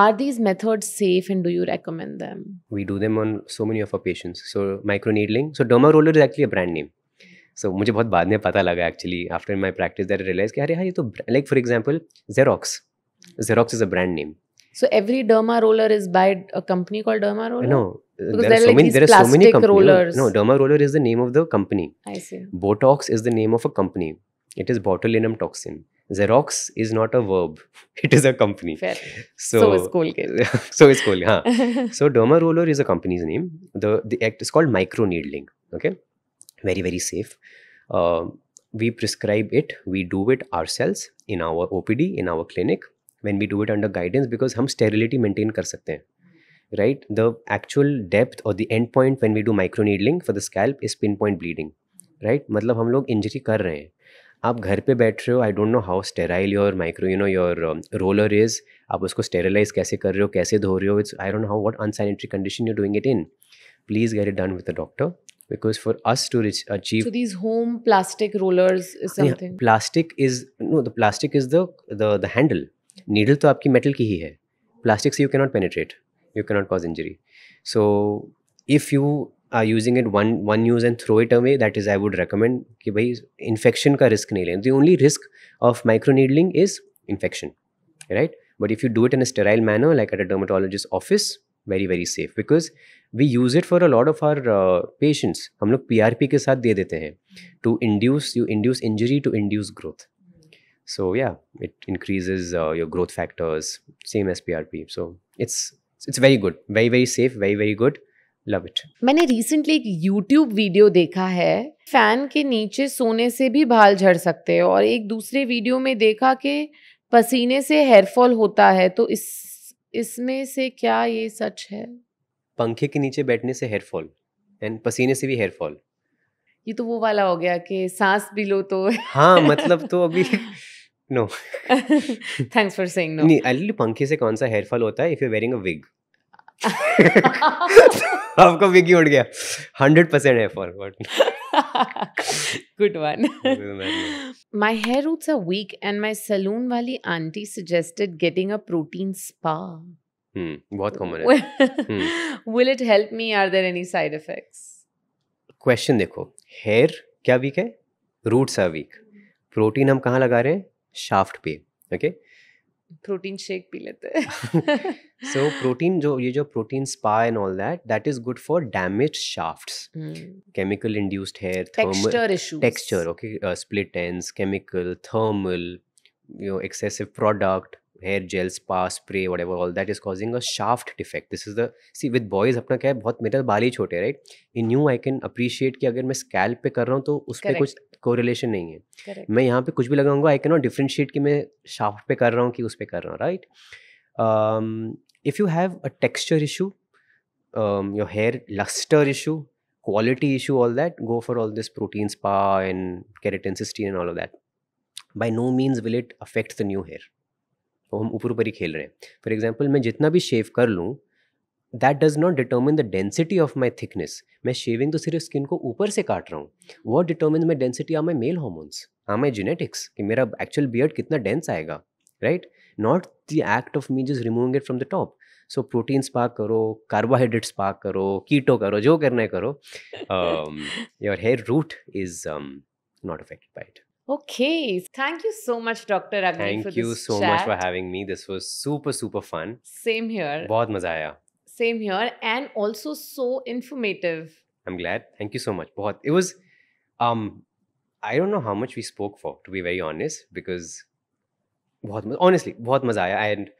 are these methods safe and do you recommend them we do them on so many of our patients so micro needling. so derma roller is actually a brand name so so, मुझे बहुत बाद में पता लगा actually after my practice that realise कि अरे हाँ ये तो like for example Xerox Xerox is a brand name So every derma roller is by a company called Derma Roller. No, because there, are, there are so like many. There are so many companies. No, no, Derma Roller is the name of the company. I see. Botox is the name of a company. It is botulinum toxin. Xerox is not a verb; it is a company. Fair. So, so is Colgate. so is Colgate. Huh. so Derma Roller is a company's name. The the act is called micro needling. Okay. very very safe uh, we prescribe it we do it ourselves in our opd in our clinic when we do it under guidance because hum sterility maintain kar sakte hain right the actual depth or the end point when we do micro needling for the scalp is pinpoint bleeding right मतलब हम लोग इंजरी कर रहे हैं आप घर पे बैठ रहे हो I don't know how sterile your micro you know your roller is आप उसको स्टेरलाइज कैसे कर रहे हो कैसे धो रहे हो it's I don't how what unsanitary condition you doing it in please get it done with the doctor because for us to reach, achieve so these home plastic rollers is something yeah, plastic is no the plastic is the the the handle needle तो आपकी metal की ही है plastic से you cannot penetrate you cannot cause injury so if you are using it one one use and throw it away that is I would recommend कि भाई infection का risk नहीं लें the only risk of microneedling is infection right but if you do it in a sterile manner like at a dermatologist's office very very safe because we use it for a lot of our patients हम लोग पी के साथ दे देते हैं to induce you induce injury to induce growth so yeah it increases uh, your growth factors same as prp so it's it's very good very very safe very very good love it मैंने रिसेंटली एक यूट्यूब वीडियो देखा है फैन के नीचे सोने से भी बाल झड़ सकते हैं और एक दूसरे वीडियो में देखा कि पसीने से हेयर फॉल होता है तो इस इसमें से क्या ये सच है पंखे के नीचे बैठने से हेयर फॉल एंड पसीने से भी हेयर फॉल ये तो वो वाला हो गया कि सांस भी लो तो हाँ मतलब तो अभी no thanks for saying no नहीं अली पंखे से कौन सा हेयर फॉल होता है if you wearing a wig आपका विग ही उड़ गया hundred percent hair fall but good one my hair roots are weak and my saloon वाली aunty suggested getting a protein spa Hmm, बहुत कॉमन है will it help me or there any side effects question देखो हेयर क्या वीक है रूट्स आर वीक प्रोटीन हम कहाँ लगा रहे हैं शाफ्ट पे ओके प्रोटीन शेक पी लेते हैं सो प्रोटीन जो ये जो protein spa and all that that is good for damage shafts chemical induced hair thermal texture okay split end chemical thermal you excessive product hair gel spa spray what all that is causing a shaft defect this is the see with boys अपना क्या है बहुत मेरे बाल ही छोटे right in you I can appreciate कि अगर मैं स्कैल पे कर रहा हूँ तो उस पर कुछ कोरिलेशन नहीं है Correct. मैं यहाँ पे कुछ भी लगाऊंगा आई कैन नॉट डिफ्रेंशिएट कि मैं शाफ्ट पे कर रहा हूँ कि उस पर कर रहा हूँ right if you have a texture issue your hair lustre issue quality issue all that go for all this proteins पा and keratin cysteine and all of that by no means will it affect the new वो तो हम ऊपर ऊपर ही खेल रहे हैं फॉर एग्जाम्पल मैं जितना भी शेव कर लूँ that does not determine the density of my thickness मैं शेविंग तो सिर्फ स्किन को ऊपर से काट रहा हूँ what determine my density are my male hormones are my genetics कि मेरा एक्चुअल बियर्ड कितना डेंस आएगा right not the act of me just removing it from the top so protein spa करो कार्बोहाइड्रेट्स पाक करो कीटो करो जो करना है करो your hair root is not affected by it Okay. Thank you so much, Dr. Agni, Thank you so chat. much for having me. This was super, super fun. Same here. बहुत मजा आया. Same here. And also so informative. I'm glad. Thank you so much. बहुत. It was, um, I don't know how much we spoke for, to be very honest, because बहुत मजा, honestly, बहुत मजा आया. And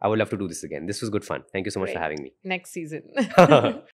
I would love to do this again. This was good fun. Thank you so much Great. for having me. Next season.